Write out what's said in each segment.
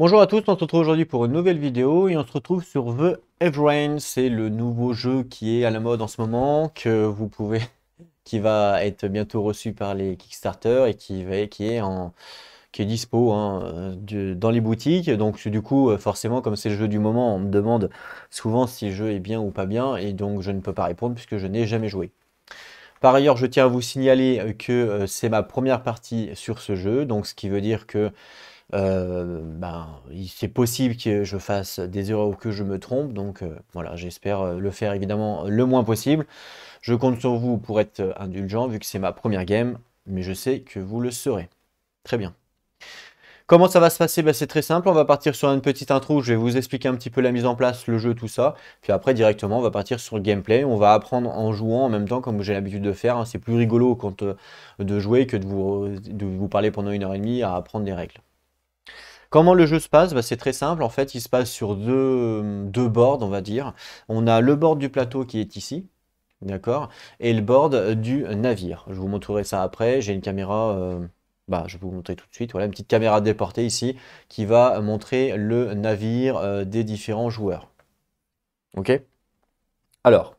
Bonjour à tous, on se retrouve aujourd'hui pour une nouvelle vidéo et on se retrouve sur The Rain c'est le nouveau jeu qui est à la mode en ce moment, que vous pouvez, qui va être bientôt reçu par les Kickstarter et qui, va, qui est en qui est dispo hein, dans les boutiques. Donc du coup, euh, forcément, comme c'est le jeu du moment, on me demande souvent si le jeu est bien ou pas bien, et donc je ne peux pas répondre puisque je n'ai jamais joué. Par ailleurs, je tiens à vous signaler que euh, c'est ma première partie sur ce jeu, donc ce qui veut dire que euh, ben, c'est possible que je fasse des erreurs ou que je me trompe. Donc euh, voilà, j'espère euh, le faire évidemment le moins possible. Je compte sur vous pour être indulgent vu que c'est ma première game, mais je sais que vous le serez. Très bien. Comment ça va se passer ben, C'est très simple, on va partir sur une petite intro, je vais vous expliquer un petit peu la mise en place, le jeu, tout ça. Puis après, directement, on va partir sur le gameplay, on va apprendre en jouant en même temps, comme j'ai l'habitude de faire. Hein. C'est plus rigolo quand, de jouer que de vous, de vous parler pendant une heure et demie à apprendre des règles. Comment le jeu se passe bah, C'est très simple, en fait, il se passe sur deux, deux boards, on va dire. On a le board du plateau qui est ici, d'accord Et le board du navire. Je vous montrerai ça après, j'ai une caméra... Euh, bah, je vais vous montrer tout de suite, voilà une petite caméra déportée ici qui va montrer le navire euh, des différents joueurs. Ok Alors,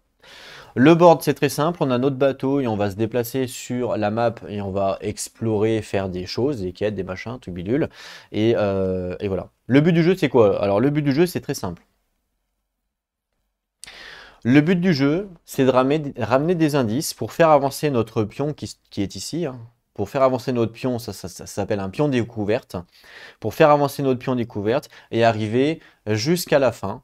le board, c'est très simple. On a notre bateau et on va se déplacer sur la map et on va explorer, faire des choses, des quêtes, des machins, tout bidule. Et, euh, voilà. Le but du jeu, c'est quoi Alors, le but du jeu, c'est très simple. Le but du jeu, c'est de ramener, des indices pour faire avancer notre pion qui, est ici. Hein. Pour faire avancer notre pion, ça s'appelle un pion découverte. Pour faire avancer notre pion découverte et arriver jusqu'à la fin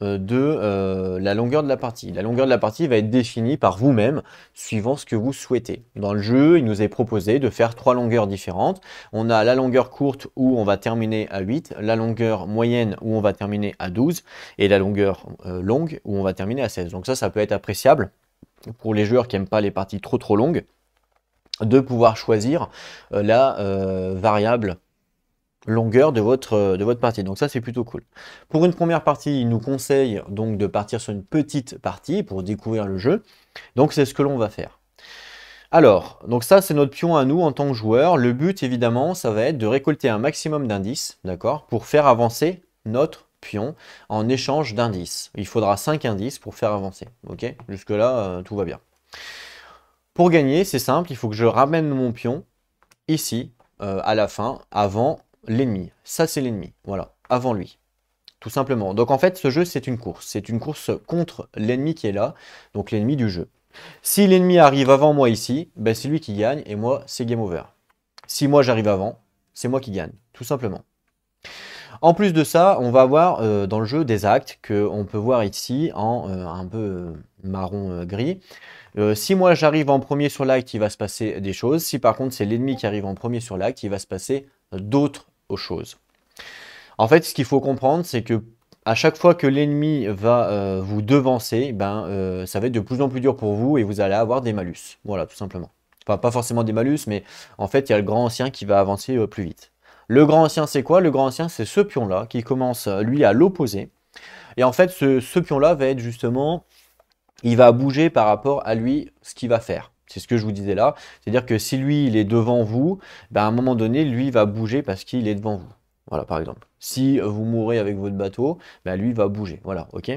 euh, de euh, la longueur de la partie. La longueur de la partie va être définie par vous-même suivant ce que vous souhaitez. Dans le jeu, il nous est proposé de faire trois longueurs différentes. On a la longueur courte où on va terminer à 8, la longueur moyenne où on va terminer à 12 et la longueur euh, longue où on va terminer à 16. Donc ça, ça peut être appréciable pour les joueurs qui n'aiment pas les parties trop trop longues de pouvoir choisir la variable longueur de votre, euh, de votre partie. Donc ça, c'est plutôt cool. Pour une première partie, il nous conseille donc de partir sur une petite partie pour découvrir le jeu. Donc c'est ce que l'on va faire. Alors, donc ça, c'est notre pion à nous en tant que joueur. Le but, évidemment, ça va être de récolter un maximum d'indices, d'accord, pour faire avancer notre pion en échange d'indices. Il faudra 5 indices pour faire avancer, ok Jusque-là, euh, tout va bien. Pour gagner, c'est simple, il faut que je ramène mon pion ici, euh, à la fin, avant l'ennemi. Ça, c'est l'ennemi. Voilà, avant lui. Tout simplement. Donc en fait, ce jeu, c'est une course. C'est une course contre l'ennemi qui est là, donc l'ennemi du jeu. Si l'ennemi arrive avant moi ici, ben c'est lui qui gagne et moi, c'est game over. Si moi j'arrive avant, c'est moi qui gagne, tout simplement. En plus de ça, on va avoir euh, dans le jeu des actes qu'on peut voir ici en euh, un peu euh, marron-gris. si moi j'arrive en premier sur l'acte, il va se passer des choses. Si par contre c'est l'ennemi qui arrive en premier sur l'acte, il va se passer d'autres choses. En fait, ce qu'il faut comprendre, c'est que à chaque fois que l'ennemi va euh, vous devancer, ben, euh, ça va être de plus en plus dur pour vous et vous allez avoir des malus. Voilà, tout simplement. pas forcément des malus, mais en fait, il y a le grand ancien qui va avancer euh, plus vite. Le grand ancien, c'est quoi Le grand ancien, c'est ce pion-là qui commence, lui, à l'opposé. Et en fait, ce pion-là va être justement, il va bouger par rapport à lui ce qu'il va faire. C'est ce que je vous disais là. C'est-à-dire que si lui, il est devant vous, ben, à un moment donné, lui va bouger parce qu'il est devant vous. Voilà, par exemple. Si vous mourrez avec votre bateau, ben lui va bouger. Voilà, ok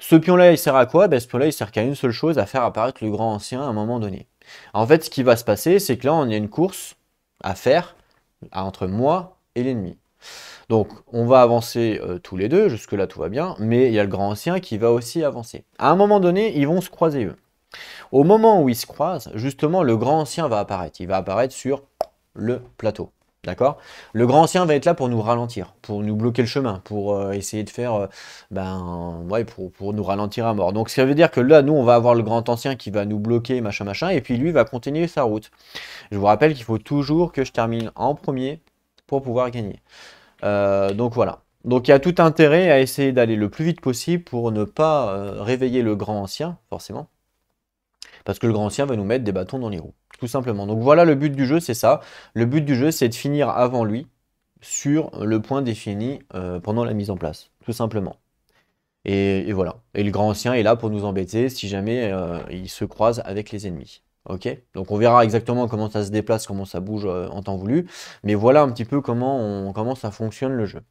Ce pion-là, il sert à quoi ben, Ce pion-là, il sert qu'à une seule chose, à faire apparaître le grand ancien à un moment donné. En fait, ce qui va se passer, c'est que là, on a une course à faire entre moi et l'ennemi. Donc, on va avancer euh, tous les deux, jusque-là tout va bien, mais il y a le grand ancien qui va aussi avancer. À un moment donné, ils vont se croiser eux. Au moment où ils se croisent, justement, le grand ancien va apparaître. Il va apparaître sur le plateau. D'accord Le grand ancien va être là pour nous ralentir, pour nous bloquer le chemin, pour euh, essayer de faire. Euh, ben. pour, nous ralentir à mort. Donc, ça veut dire que là, nous, on va avoir le grand ancien qui va nous bloquer, machin, machin, et puis lui va continuer sa route. Je vous rappelle qu'il faut toujours que je termine en premier pour pouvoir gagner. Euh, donc, voilà. Donc, il y a tout intérêt à essayer d'aller le plus vite possible pour ne pas réveiller le grand ancien, forcément. Parce que le grand ancien va nous mettre des bâtons dans les roues, tout simplement. Donc voilà le but du jeu, c'est ça. Le but du jeu, c'est de finir avant lui sur le point défini euh, pendant la mise en place, tout simplement. Et, voilà. Et le grand ancien est là pour nous embêter si jamais euh, il se croise avec les ennemis. Ok Donc on verra exactement comment ça se déplace, comment ça bouge euh, en temps voulu. Mais voilà un petit peu comment, comment ça fonctionne le jeu.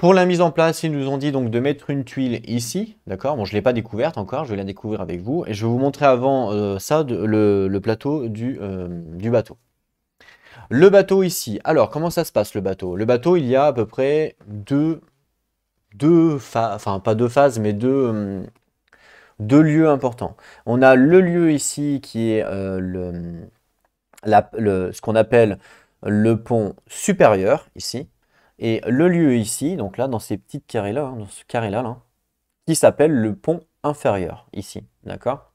Pour la mise en place, ils nous ont dit donc de mettre une tuile ici, d'accord Bon, je ne l'ai pas découverte encore, je vais la découvrir avec vous. Et je vais vous montrer avant euh, ça le, plateau euh, du, bateau. Le bateau ici, alors comment ça se passe le bateau Le bateau, il y a à peu près deux, deux phases, enfin pas deux phases, mais deux, euh, deux lieux importants. On a le lieu ici qui est le, ce qu'on appelle le pont supérieur, ici, et le lieu ici, donc là, dans ces petites carrés-là, hein, dans ce carré-là, qui s'appelle le pont inférieur, ici, d'accord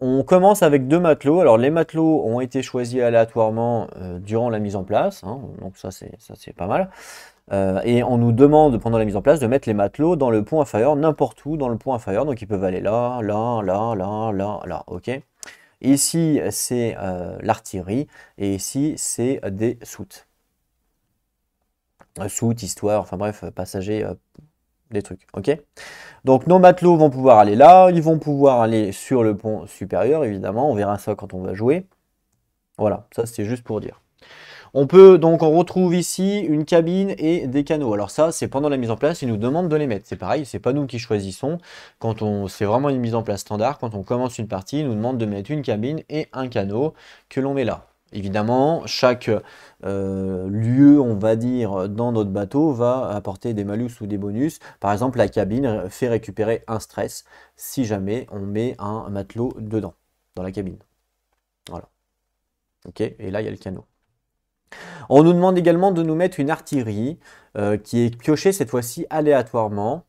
On commence avec deux matelots. Alors, les matelots ont été choisis aléatoirement euh, durant la mise en place, hein, donc ça, c'est pas mal. Euh, et on nous demande, pendant la mise en place, de mettre les matelots dans le pont inférieur, n'importe où dans le pont inférieur. Donc, ils peuvent aller là, là, là, là, là, là, ok Ici, c'est euh, l'artillerie, et ici, c'est des soutes. Euh, soute, histoire, enfin bref, euh, passager, euh, des trucs. Ok Donc nos matelots vont pouvoir aller là, ils vont pouvoir aller sur le pont supérieur, évidemment, on verra ça quand on va jouer. Voilà, ça c'est juste pour dire. On peut donc on retrouve ici une cabine et des canaux. Alors ça, c'est pendant la mise en place, ils nous demandent de les mettre. C'est pareil, c'est pas nous qui choisissons. Quand on, c'est vraiment une mise en place standard. Quand on commence une partie, ils nous demandent de mettre une cabine et un canot que l'on met là. Évidemment, chaque euh, lieu, on va dire, dans notre bateau va apporter des malus ou des bonus. Par exemple, la cabine fait récupérer un stress si jamais on met un matelot dedans, dans la cabine. Voilà. Ok, et là, il y a le canot. On nous demande également de nous mettre une artillerie euh, qui est piochée cette fois-ci aléatoirement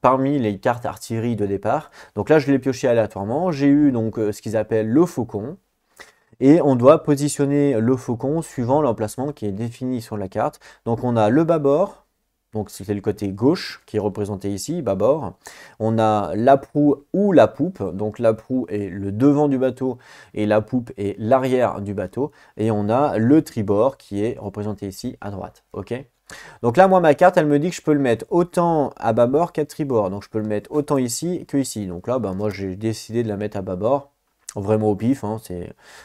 parmi les cartes artillerie de départ. Donc là, je l'ai pioché aléatoirement. J'ai eu donc euh, ce qu'ils appellent le faucon, et on doit positionner le faucon suivant l'emplacement qui est défini sur la carte. Donc on a le bâbord, donc c'est le côté gauche qui est représenté ici, bâbord. On a la proue ou la poupe. Donc la proue est le devant du bateau et la poupe est l'arrière du bateau. Et on a le tribord qui est représenté ici à droite. Ok donc là, moi, ma carte, elle me dit que je peux le mettre autant à bâbord qu'à tribord. Donc je peux le mettre autant ici que ici. Donc là, ben, moi, j'ai décidé de la mettre à bâbord vraiment au pif, hein.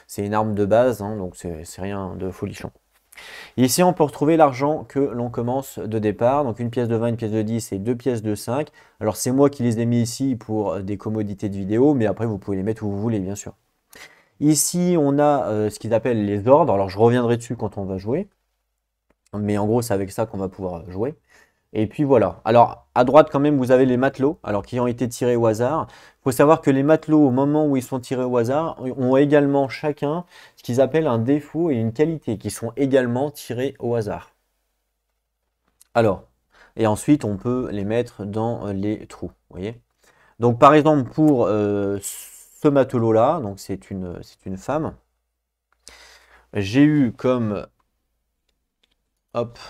c'est une arme de base, hein, donc c'est rien de folichon. Ici, on peut retrouver l'argent que l'on commence de départ. Donc, une pièce de 20, une pièce de 10 et deux pièces de 5. Alors, c'est moi qui les ai mis ici pour euh, des commodités de vidéo, mais après, vous pouvez les mettre où vous voulez, bien sûr. Ici, on a euh, ce qu'ils appellent les ordres. Alors, je reviendrai dessus quand on va jouer. Mais en gros, c'est avec ça qu'on va pouvoir jouer. Et puis voilà. Alors à droite quand même vous avez les matelots, alors qui ont été tirés au hasard. Il faut savoir que les matelots au moment où ils sont tirés au hasard ont également chacun ce qu'ils appellent un défaut et une qualité, qui sont également tirés au hasard. Alors, et ensuite on peut les mettre dans euh, les trous, voyez. Donc par exemple pour euh, ce matelot là, donc c'est une, une femme, j'ai eu comme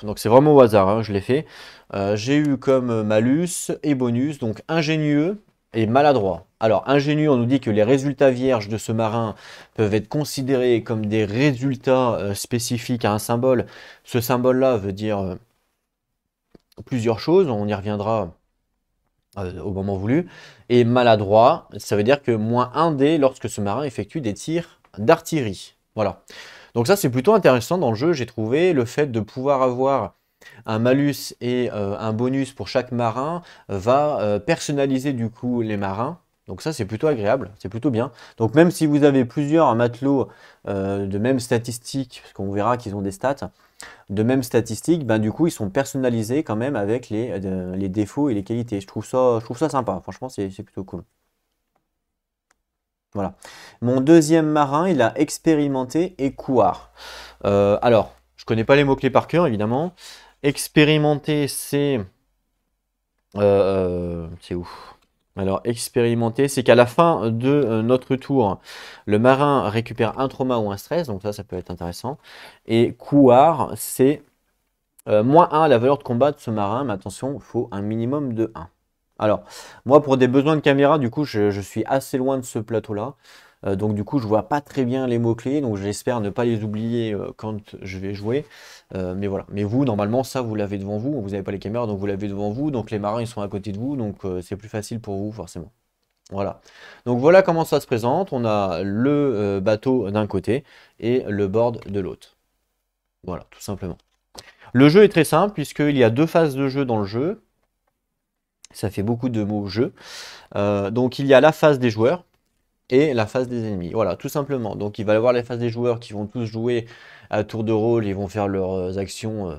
donc c'est vraiment au hasard, hein, je l'ai fait. Euh, j'ai eu comme euh, malus et bonus, donc ingénieux et maladroit. Alors, ingénieux, on nous dit que les résultats vierges de ce marin peuvent être considérés comme des résultats euh, spécifiques à un symbole. Ce symbole-là veut dire plusieurs choses, on y reviendra au moment voulu. Et maladroit, ça veut dire que moins 1 dé lorsque ce marin effectue des tirs d'artillerie. Voilà. Donc ça, c'est plutôt intéressant dans le jeu, j'ai trouvé, le fait de pouvoir avoir un malus et euh, un bonus pour chaque marin va euh, personnaliser du coup les marins. Donc ça, c'est plutôt agréable, c'est plutôt bien. Donc même si vous avez plusieurs matelots euh, de même statistique, parce qu'on verra qu'ils ont des stats, de même statistique, ben du coup, ils sont personnalisés quand même avec les, les défauts et les qualités. Je trouve ça, je trouve ça sympa, franchement, c'est plutôt cool. Voilà. Mon deuxième marin, il a expérimenté et couard. Euh, alors, je connais pas les mots-clés par cœur, évidemment. Expérimenter, c'est... Euh, euh, c'est où alors, expérimenter, c'est qu'à la fin de notre tour, le marin récupère un trauma ou un stress, donc ça, ça peut être intéressant. Et couard, c'est moins 1 la valeur de combat de ce marin, mais attention, il faut un minimum de 1. Alors, moi, pour des besoins de caméra, du coup, je, suis assez loin de ce plateau-là. Euh, donc, du coup, je vois pas très bien les mots-clés. Donc, j'espère ne pas les oublier euh, quand je vais jouer. Euh, mais voilà. Mais vous, normalement, ça, vous l'avez devant vous. Vous n'avez pas les caméras, donc vous l'avez devant vous. Donc, les marins, ils sont à côté de vous. Donc, c'est plus facile pour vous, forcément. Voilà. Donc, voilà comment ça se présente. On a le bateau d'un côté et le board de l'autre. Voilà, tout simplement. Le jeu est très simple puisqu'il y a deux phases de jeu dans le jeu. Ça fait beaucoup de mots jeu. Euh, donc il y a la phase des joueurs et la phase des ennemis. Voilà, tout simplement. Donc il va y avoir la phase des joueurs qui vont tous jouer à tour de rôle, ils vont faire leurs euh, actions euh,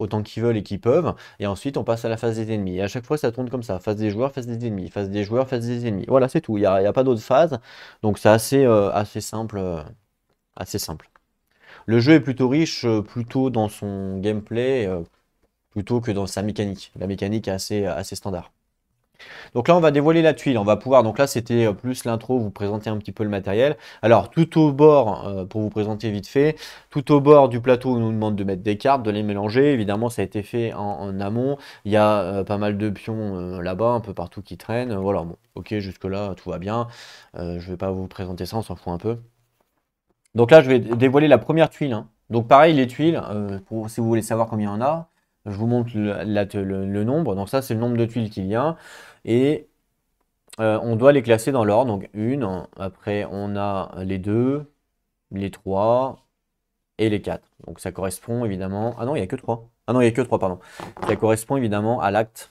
autant qu'ils veulent et qu'ils peuvent. Et ensuite, on passe à la phase des ennemis. Et à chaque fois, ça tourne comme ça. Phase des joueurs, phase des ennemis. Phase des joueurs, phase des ennemis. Voilà, c'est tout. Il n'y a, pas d'autres phases Donc c'est assez, assez simple. assez simple. Le jeu est plutôt riche, plutôt dans son gameplay plutôt que dans sa mécanique. La mécanique est assez, assez standard. Donc là, on va dévoiler la tuile. On va pouvoir. Donc là, c'était euh, plus l'intro, vous présenter un petit peu le matériel. Alors, tout au bord, euh, pour vous présenter vite fait, tout au bord du plateau, on nous demande de mettre des cartes, de les mélanger. Évidemment, ça a été fait en, amont. Il y a euh, pas mal de pions là-bas, un peu partout qui traînent. Voilà, bon, ok, jusque-là, tout va bien. je ne vais pas vous présenter ça, on s'en fout un peu. Donc là, je vais dévoiler la première tuile. Hein. Donc pareil, les tuiles, si vous voulez savoir combien il y en a, je vous montre le, nombre. Donc ça, c'est le nombre de tuiles qu'il y a. Et euh, on doit les classer dans l'ordre. Donc une, après on a les deux, les trois et les quatre. Donc ça correspond évidemment... Ah non, il n'y a que trois. Ah non, il n'y a que trois, pardon. Ça correspond évidemment à l'acte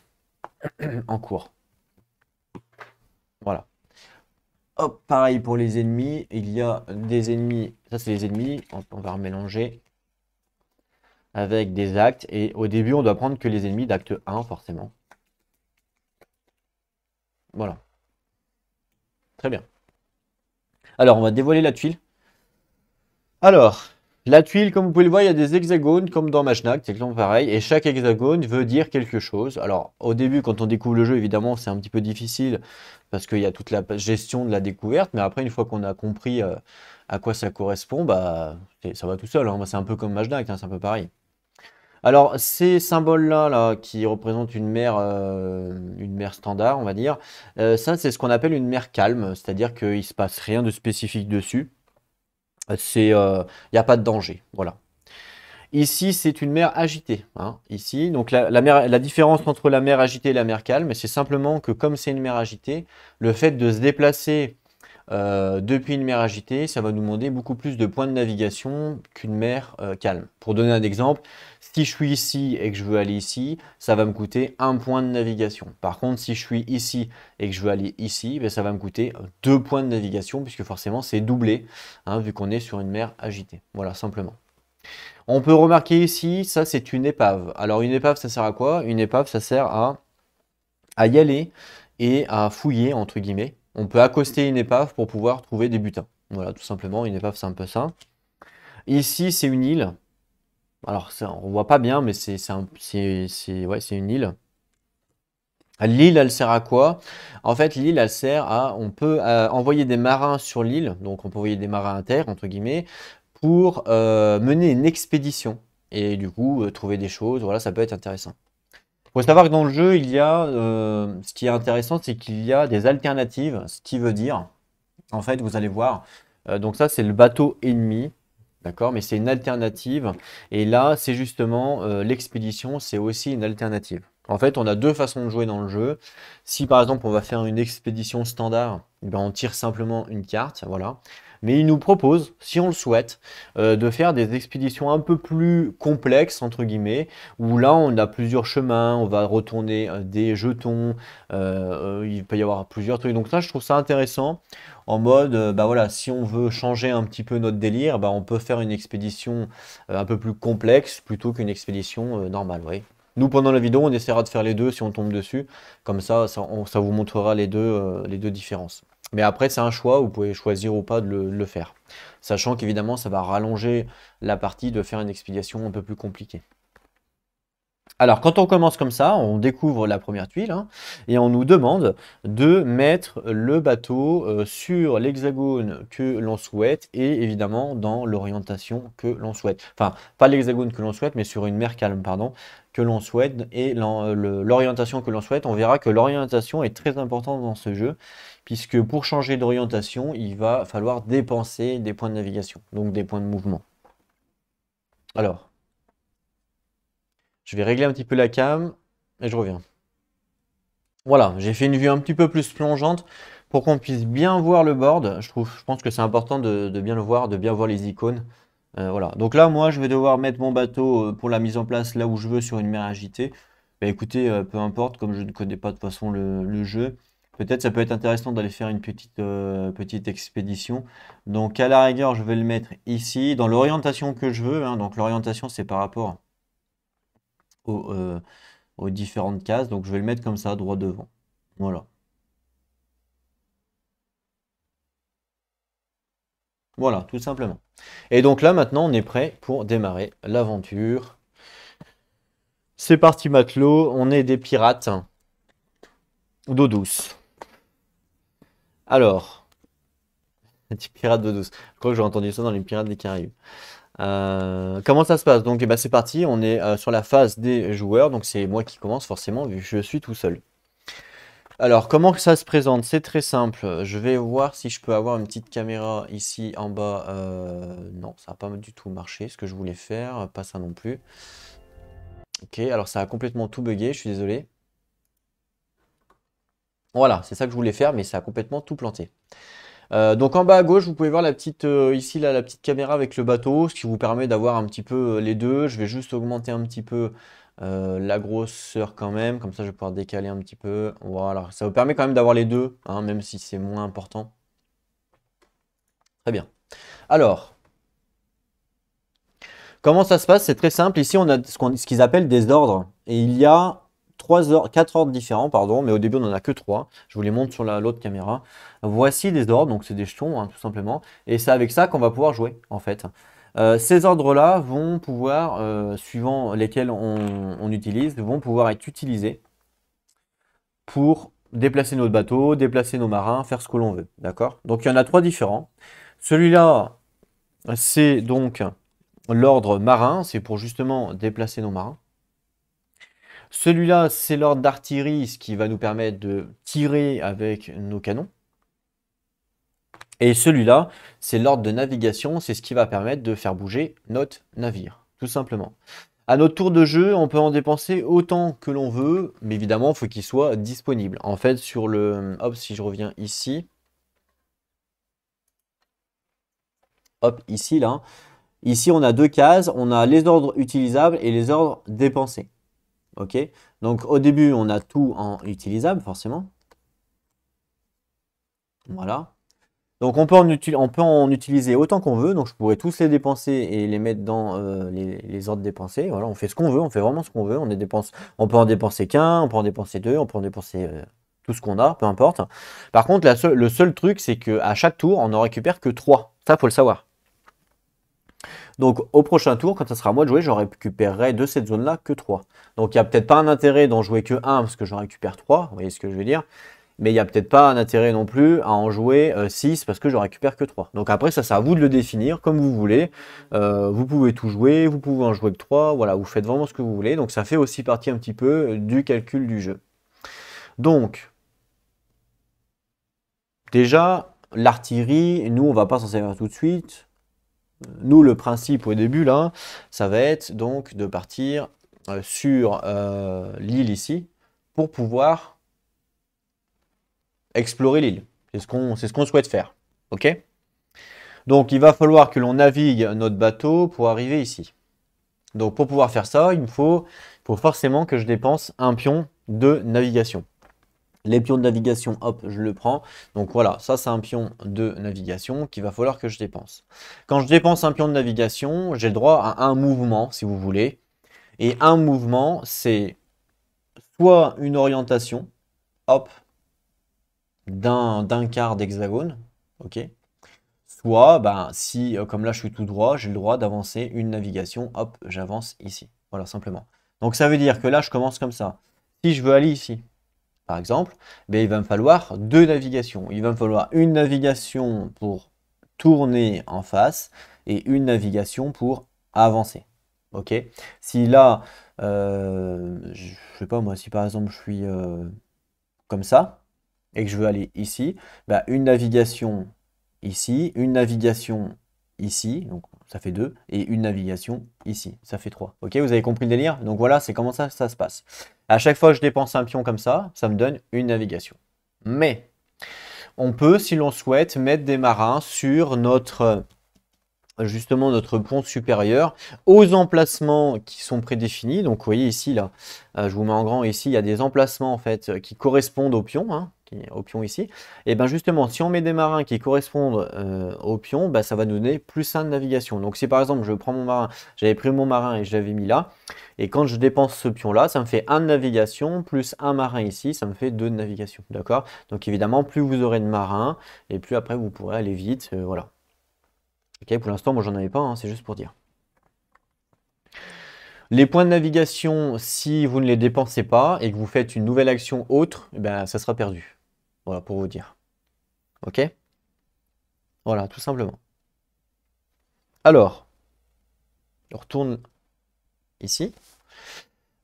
en cours. Voilà. Hop, pareil pour les ennemis. Il y a des ennemis. Ça, c'est les ennemis. On va remélanger avec des actes. Et au début, on doit prendre que les ennemis d'acte 1, forcément. Voilà. Très bien. Alors, on va dévoiler la tuile. Alors, la tuile, comme vous pouvez le voir, il y a des hexagones comme dans Machnac, c'est exactement pareil. Et chaque hexagone veut dire quelque chose. Alors, au début, quand on découvre le jeu, évidemment, c'est un petit peu difficile parce qu'il y a toute la gestion de la découverte. Mais après, une fois qu'on a compris euh, à quoi ça correspond, bah, ça va tout seul. Hein. C'est un peu comme Machnac, hein, c'est un peu pareil. Alors ces symboles-là, là, qui représentent une mer, euh, une mer standard, on va dire, euh, ça c'est ce qu'on appelle une mer calme, c'est-à-dire qu'il ne se passe rien de spécifique dessus. Euh, il n'y a pas de danger, voilà. Ici, c'est une mer agitée. Hein, ici, donc la, différence entre la mer agitée et la mer calme, c'est simplement que comme c'est une mer agitée, le fait de se déplacer depuis une mer agitée, ça va nous demander beaucoup plus de points de navigation qu'une mer calme. Pour donner un exemple, si je suis ici et que je veux aller ici, ça va me coûter un point de navigation. Par contre, si je suis ici et que je veux aller ici, ben, ça va me coûter deux points de navigation puisque forcément c'est doublé hein, vu qu'on est sur une mer agitée. Voilà, simplement. On peut remarquer ici, ça c'est une épave. Alors une épave, ça sert à quoi Une épave, ça sert à, à y aller et à fouiller, entre guillemets. On peut accoster une épave pour pouvoir trouver des butins. Voilà, tout simplement, une épave, c'est un peu ça. Ici, c'est une île. Alors, ça, on voit pas bien, mais c'est une île. L'île, elle sert à quoi En fait, l'île, elle sert à... On peut euh, envoyer des marins sur l'île, donc on peut envoyer des marins à terre, entre guillemets, pour euh, mener une expédition. Et du coup, euh, trouver des choses, voilà, ça peut être intéressant. Il faut savoir que dans le jeu, il y a... ce qui est intéressant, c'est qu'il y a des alternatives, ce qui veut dire... En fait, vous allez voir. donc ça, c'est le bateau ennemi. D'accord Mais c'est une alternative. Et là, c'est justement euh, l'expédition, c'est aussi une alternative. En fait, on a deux façons de jouer dans le jeu. Si par exemple, on va faire une expédition standard, eh ben, on tire simplement une carte, voilà mais il nous propose, si on le souhaite, euh, de faire des expéditions un peu plus complexes, entre guillemets, où là on a plusieurs chemins, on va retourner euh, des jetons, euh, il peut y avoir plusieurs trucs. Donc ça, je trouve ça intéressant en mode, bah voilà, si on veut changer un petit peu notre délire, bah, on peut faire une expédition un peu plus complexe plutôt qu'une expédition normale, Nous, pendant la vidéo, on essaiera de faire les deux si on tombe dessus. Comme ça, ça, vous montrera les deux, les deux différences. Mais après, c'est un choix, vous pouvez choisir ou pas de le, faire. Sachant qu'évidemment, ça va rallonger la partie de faire une explication un peu plus compliquée. Alors, quand on commence comme ça, on découvre la première tuile hein, et on nous demande de mettre le bateau euh, sur l'hexagone que l'on souhaite et évidemment dans l'orientation que l'on souhaite. Enfin, pas l'hexagone que l'on souhaite, mais sur une mer calme, pardon, que l'on souhaite et l'orientation que l'on souhaite. On verra que l'orientation est très importante dans ce jeu puisque pour changer d'orientation, il va falloir dépenser des points de navigation, donc des points de mouvement. Alors, je vais régler un petit peu la cam et je reviens. Voilà, j'ai fait une vue un petit peu plus plongeante pour qu'on puisse bien voir le board. Je, trouve, je pense que c'est important de, bien le voir, de bien voir les icônes. Euh, voilà, donc là, moi, je vais devoir mettre mon bateau euh, pour la mise en place là où je veux sur une mer agitée. Bah, écoutez, euh, peu importe, comme je ne connais pas de toute façon le jeu, Peut-être ça peut être intéressant d'aller faire une petite, euh, petite expédition. Donc à la rigueur, je vais le mettre ici, dans l'orientation que je veux. Hein. donc l'orientation, c'est par rapport euh, aux différentes cases. Donc je vais le mettre comme ça, droit devant. Voilà. Voilà, tout simplement. Et donc là, maintenant, on est prêt pour démarrer l'aventure. C'est parti, matelot. On est des pirates d'eau douce. Alors, petit pirate de douce. Je crois que j'ai entendu ça dans les pirates des Caraïbes. Euh, comment ça se passe Donc, eh ben, c'est parti. On est euh, sur la phase des joueurs. Donc, c'est moi qui commence forcément vu que je suis tout seul. Alors, comment ça se présente C'est très simple. Je vais voir si je peux avoir une petite caméra ici en bas. Euh, non, ça n'a pas du tout marché, ce que je voulais faire. Pas ça non plus. Ok, alors ça a complètement tout bugué, je suis désolé. Voilà, c'est ça que je voulais faire, mais ça a complètement tout planté. Euh, donc en bas à gauche, vous pouvez voir la petite, euh, ici là, la petite caméra avec le bateau, ce qui vous permet d'avoir un petit peu euh, les deux. Je vais juste augmenter un petit peu la grosseur quand même, comme ça je vais pouvoir décaler un petit peu. Voilà, ça vous permet quand même d'avoir les deux, hein, même si c'est moins important. Très bien. Alors, comment ça se passe C'est très simple. Ici, on a ce qu'ils appellent des ordres. Et il y a 3 ordres, 4 ordres différents, pardon, mais au début on n'en a que 3. Je vous les montre sur l'autre caméra. Voici des ordres, donc c'est des jetons hein, tout simplement. Et c'est avec ça qu'on va pouvoir jouer en fait. Euh, ces ordres-là vont pouvoir, euh, suivant lesquels on, on, utilise, vont pouvoir être utilisés pour déplacer notre bateau, déplacer nos marins, faire ce que l'on veut. D'accord Donc il y en a trois différents. Celui-là, c'est donc l'ordre marin, c'est pour justement déplacer nos marins. Celui-là, c'est l'ordre d'artillerie, ce qui va nous permettre de tirer avec nos canons. Et celui-là, c'est l'ordre de navigation, c'est ce qui va permettre de faire bouger notre navire, tout simplement. À notre tour de jeu, on peut en dépenser autant que l'on veut, mais évidemment, il faut qu'il soit disponible. En fait, sur le... Hop, si je reviens ici. Hop, ici, là. Ici, on a deux cases. On a les ordres utilisables et les ordres dépensés. Ok Donc au début, on a tout en utilisable, forcément. Voilà. Donc on peut, en on peut en, utiliser autant qu'on veut. Donc je pourrais tous les dépenser et les mettre dans euh, les, ordres dépensés. Voilà, on fait ce qu'on veut, on fait vraiment ce qu'on veut. On, dépense, on peut en dépenser qu'un, on peut en dépenser deux, on peut en dépenser euh, tout ce qu'on a, peu importe. Par contre, le seul truc, c'est qu'à chaque tour, on ne récupère que trois. Ça, faut le savoir. Donc au prochain tour, quand ça sera à moi de jouer, j'en récupérerai de cette zone-là que 3. Donc il n'y a peut-être pas un intérêt d'en jouer que 1 parce que j'en récupère 3, vous voyez ce que je veux dire mais il n'y a peut-être pas un intérêt non plus à en jouer 6 euh, parce que je récupère que 3. Donc après, ça c'est à vous de le définir comme vous voulez. Euh, vous pouvez tout jouer, vous pouvez en jouer que 3, voilà, vous faites vraiment ce que vous voulez. Donc ça fait aussi partie un petit peu euh, du calcul du jeu. Donc, déjà, l'artillerie, nous on va pas s'en servir tout de suite nous, le principe au début, là, ça va être donc de partir euh, sur euh, l'île ici pour pouvoir explorer l'île. C'est ce qu'on souhaite faire. OK Donc, il va falloir que l'on navigue notre bateau pour arriver ici. Donc, pour pouvoir faire ça, il faut forcément que je dépense un pion de navigation. Les pions de navigation, hop, je le prends. Donc voilà, ça c'est un pion de navigation qu'il va falloir que je dépense. Quand je dépense un pion de navigation, j'ai le droit à un mouvement, si vous voulez. Et un mouvement, c'est soit une orientation, hop, d'un quart d'hexagone, ok Soit, ben, si, euh, comme là je suis tout droit, j'ai le droit d'avancer une navigation, hop, j'avance ici. Voilà, simplement. Donc ça veut dire que là, je commence comme ça. Si je veux aller ici, par exemple, ben il va me falloir deux navigations. Il va me falloir une navigation pour tourner en face et une navigation pour avancer. Ok Si là, euh, je je sais pas moi, si par exemple je suis euh, comme ça et que je veux aller ici, ben, une navigation ici, une navigation ici, donc ça fait 2, et une navigation ici, ça fait 3. Ok, vous avez compris le délire Donc voilà, c'est comment ça, ça se passe. À chaque fois que je dépense un pion comme ça, ça me donne une navigation. Mais, on peut, si l'on souhaite, mettre des marins sur notre justement notre pont supérieur aux emplacements qui sont prédéfinis. Donc voyez ici, là, euh, je vous mets en grand ici, il y a des emplacements en fait euh, qui correspondent aux pions. Hein au pion ici, et bien justement, si on met des marins qui correspondent euh, au pion, ben, ça va nous donner plus un de navigation. Donc si par exemple, je prends mon marin, j'avais pris mon marin et je l'avais mis là, et quand je dépense ce pion-là, ça me fait un de navigation, plus un marin ici, ça me fait deux de navigation, d'accord Donc évidemment, plus vous aurez de marins, et plus après vous pourrez aller vite, euh, voilà. Ok, pour l'instant, moi j'en avais pas, hein, c'est juste pour dire. Les points de navigation, si vous ne les dépensez pas et que vous faites une nouvelle action autre, eh ben, ça sera perdu. Voilà, pour vous dire. Ok Voilà, tout simplement. Alors, on retourne ici.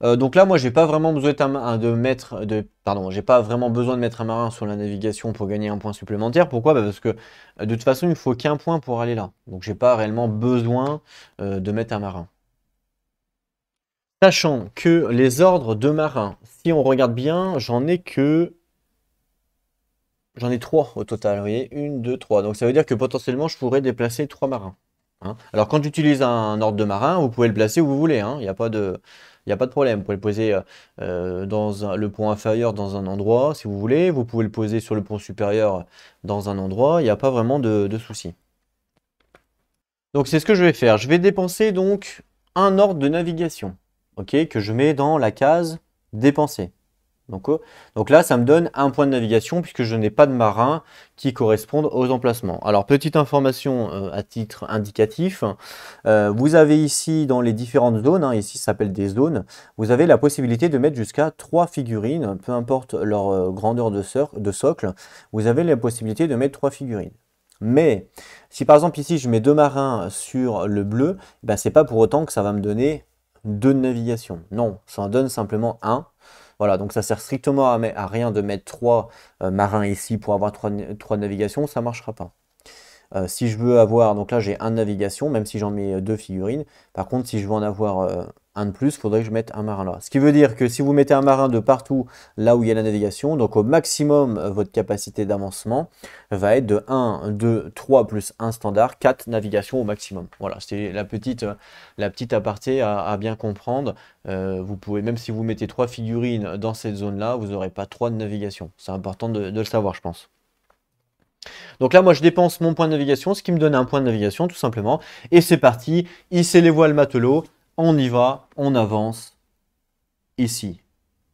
Euh, donc là, moi, j'ai pas vraiment besoin de mettre de, pardon, j'ai pas vraiment besoin de mettre un marin sur la navigation pour gagner un point supplémentaire. Pourquoi bah, Parce que euh, de toute façon, il ne faut qu'un point pour aller là. Donc j'ai pas réellement besoin euh, de mettre un marin. Sachant que les ordres de marin, si on regarde bien, j'en ai que J'en ai trois au total, vous voyez, une, deux, trois. Donc ça veut dire que potentiellement je pourrais déplacer trois marins. Hein. Alors quand j'utilise un ordre de marin, vous pouvez le placer où vous voulez, hein. il n'y a pas de... Il a pas de problème. Vous pouvez le poser euh, euh, dans le pont inférieur dans un endroit si vous voulez. Vous pouvez le poser sur le pont supérieur dans un endroit. Il n'y a pas vraiment de, de souci. Donc c'est ce que je vais faire. Je vais dépenser donc un ordre de navigation. ok, que je mets dans la case dépenser. Euh, donc, là, ça me donne un point de navigation puisque je n'ai pas de marins qui correspondent aux emplacements. Alors, petite information euh, à titre indicatif, euh, vous avez ici dans les différentes zones, hein, ici ça s'appelle des zones, vous avez la possibilité de mettre jusqu'à trois figurines, peu importe leur grandeur de, de socle, vous avez la possibilité de mettre trois figurines. Mais si par exemple ici je mets deux marins sur le bleu, ben, ce n'est pas pour autant que ça va me donner deux navigations. Non, ça en donne simplement un. Voilà, donc ça sert strictement à, rien de mettre 3 euh, marins ici pour avoir 3, navigations, ça ne marchera pas. Euh, si je veux avoir, donc là j'ai un navigation, même si j'en mets euh, deux figurines. Par contre, si je veux en avoir de plus, il faudrait que je mette un marin là. Ce qui veut dire que si vous mettez un marin de partout là où il y a la navigation, donc au maximum, euh, votre capacité d'avancement va être de 1, 2, 3 plus 1 standard, 4 navigations au maximum. Voilà, c'est la petite, euh, la petite aparté à, bien comprendre. Euh, vous pouvez, même si vous mettez trois figurines dans cette zone-là, vous n'aurez pas 3 de navigation. C'est important de, le savoir, je pense. Donc là, moi, je dépense mon point de navigation, ce qui me donne un point de navigation, tout simplement. Et c'est parti, hissez les voiles matelot, on y va, on avance ici.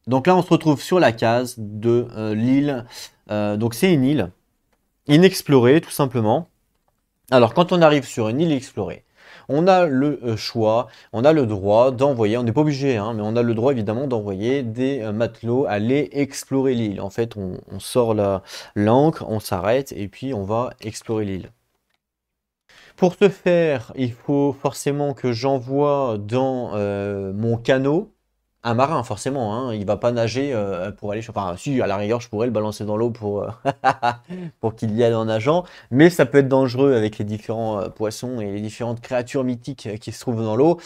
Donc là, on se retrouve sur la case de euh, l'île. Euh, donc c'est une île inexplorée, tout simplement. Alors quand on arrive sur une île explorée, on a le euh, choix, on a le droit d'envoyer, on n'est pas obligé, hein, mais on a le droit évidemment d'envoyer des matelots aller explorer l'île. En fait, on, sort l'ancre, on s'arrête et puis on va explorer l'île. Pour ce faire, il faut forcément que j'envoie dans euh, mon canot un marin, forcément. Hein, il va pas nager euh, pour aller. Enfin, si, à la rigueur, je pourrais le balancer dans l'eau pour, euh, pour qu'il y ait en nageant. Mais ça peut être dangereux avec les différents euh, poissons et les différentes créatures mythiques qui se trouvent dans l'eau.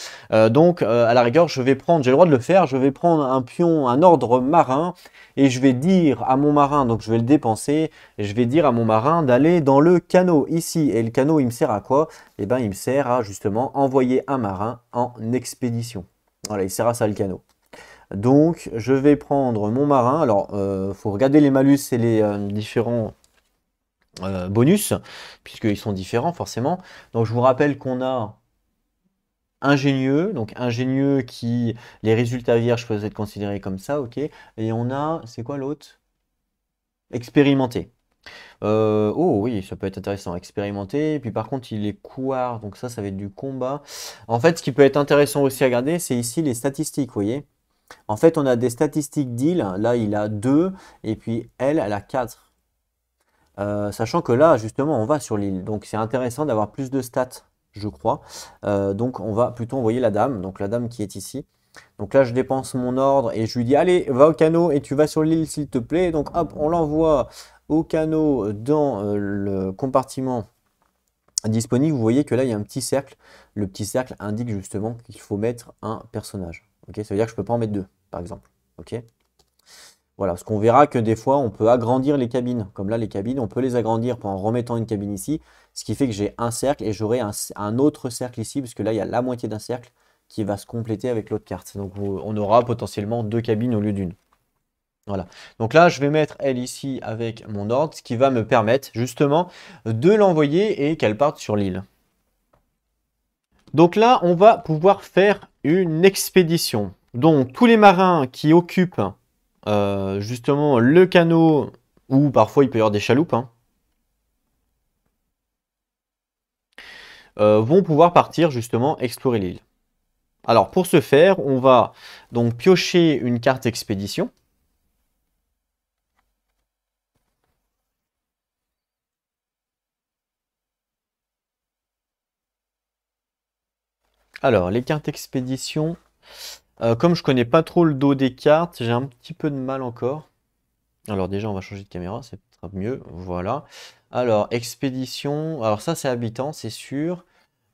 donc, à la rigueur, je vais prendre, j'ai le droit de le faire, je vais prendre un pion, un ordre marin, et je vais dire à mon marin, donc je vais le dépenser, je vais dire à mon marin d'aller dans le canot ici. Et le canot, il me sert à quoi Eh ben, il me sert à justement envoyer un marin en expédition. Voilà, il sert à ça le canot. Donc je vais prendre mon marin. Alors il euh, faut regarder les malus et les euh, différents euh, bonus, puisqu'ils sont différents forcément. Donc je vous rappelle qu'on a ingénieux, donc ingénieux qui les résultats vierges peuvent être considérés comme ça, ok. Et on a, c'est quoi l'autre Expérimenté. oh oui, ça peut être intéressant, expérimenté. puis par contre, il est couard, donc ça, ça va être du combat. En fait, ce qui peut être intéressant aussi à regarder, c'est ici les statistiques, vous voyez. En fait, on a des statistiques deal. Là, il a 2 et puis elle, elle a 4. Euh, sachant que là, justement, on va sur l'île. Donc, c'est intéressant d'avoir plus de stats, je crois. Euh, donc, on va plutôt envoyer la dame. Donc, la dame qui est ici. Donc là, je dépense mon ordre et je lui dis, allez, va au canot et tu vas sur l'île, s'il te plaît. Donc, hop, on l'envoie au canot dans euh, le compartiment disponible. Vous voyez que là, il y a un petit cercle. Le petit cercle indique justement qu'il faut mettre un personnage ça veut dire que je ne peux pas en mettre deux, par exemple. Ok, voilà, Ce qu'on verra que des fois, on peut agrandir les cabines. Comme là, les cabines, on peut les agrandir en remettant une cabine ici, ce qui fait que j'ai un cercle et j'aurai un, autre cercle ici, parce que là, il y a la moitié d'un cercle qui va se compléter avec l'autre carte. Donc, on aura potentiellement deux cabines au lieu d'une. Voilà. Donc là, je vais mettre elle ici avec mon ordre, ce qui va me permettre justement de l'envoyer et qu'elle parte sur l'île. Donc là, on va pouvoir faire une expédition. dont tous les marins qui occupent euh, justement le canot, ou parfois il peut y avoir des chaloupes, hein, euh, vont pouvoir partir justement explorer l'île. Alors pour ce faire, on va donc piocher une carte expédition. Alors, les cartes expédition. Euh, comme je connais pas trop le dos des cartes, j'ai un petit peu de mal encore. Alors déjà, on va changer de caméra, c'est peut-être mieux. Voilà. Alors, expédition. Alors ça, c'est habitant, c'est sûr.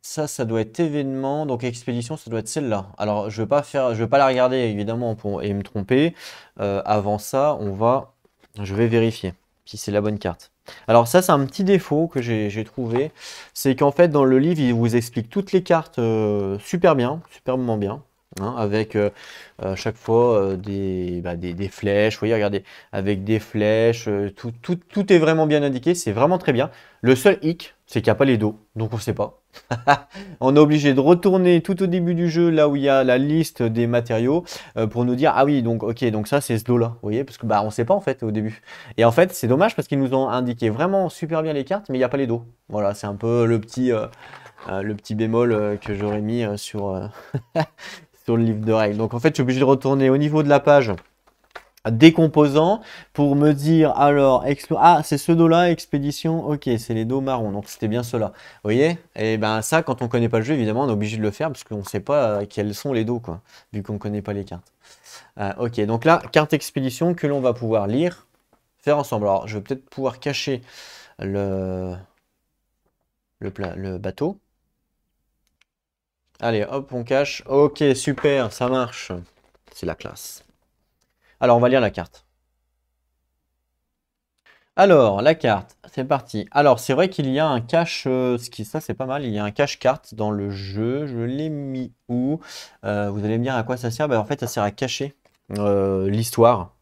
Ça, ça doit être événement. Donc expédition, ça doit être celle-là. Alors, je ne vais, vais, pas la regarder, évidemment, pour, et me tromper. Euh, avant ça, on va... Je vais vérifier si c'est la bonne carte. Alors ça, c'est un petit défaut que j'ai trouvé. C'est qu'en fait, dans le livre, il vous explique toutes les cartes euh, super bien, superbement bien. Hein, avec euh, à chaque fois euh, bah, des, des, flèches, vous voyez, regardez, avec des flèches, tout, tout est vraiment bien indiqué, c'est vraiment très bien. Le seul hic, c'est qu'il n'y a pas les dos, donc on ne sait pas. on est obligé de retourner tout au début du jeu, là où il y a la liste des matériaux, euh, pour nous dire, ah oui, donc ok, donc ça c'est ce dos-là, vous voyez, parce que bah on ne sait pas en fait au début. Et en fait, c'est dommage parce qu'ils nous ont indiqué vraiment super bien les cartes, mais il n'y a pas les dos. Voilà, c'est un peu le petit, euh, euh, le petit bémol que j'aurais mis sur, sur le livre de règles. Donc en fait, je suis obligé de retourner au niveau de la page des composants pour me dire alors ah c'est ce dos là expédition ok c'est les dos marrons donc c'était bien cela vous voyez et ben ça quand on connaît pas le jeu évidemment on est obligé de le faire parce qu'on ne sait pas euh, quels sont les dos quoi vu qu'on connaît pas les cartes euh, ok donc là carte expédition que l'on va pouvoir lire faire ensemble alors je vais peut-être pouvoir cacher le le bateau allez hop on cache ok super ça marche c'est la classe alors, on va lire la carte. Alors, la carte, c'est parti. Alors, c'est vrai qu'il y a un cache, euh, ça c'est pas mal, il y a un cache carte dans le jeu. Je l'ai mis où euh, Vous allez me dire à quoi ça sert ben, En fait, ça sert à cacher euh, l'histoire.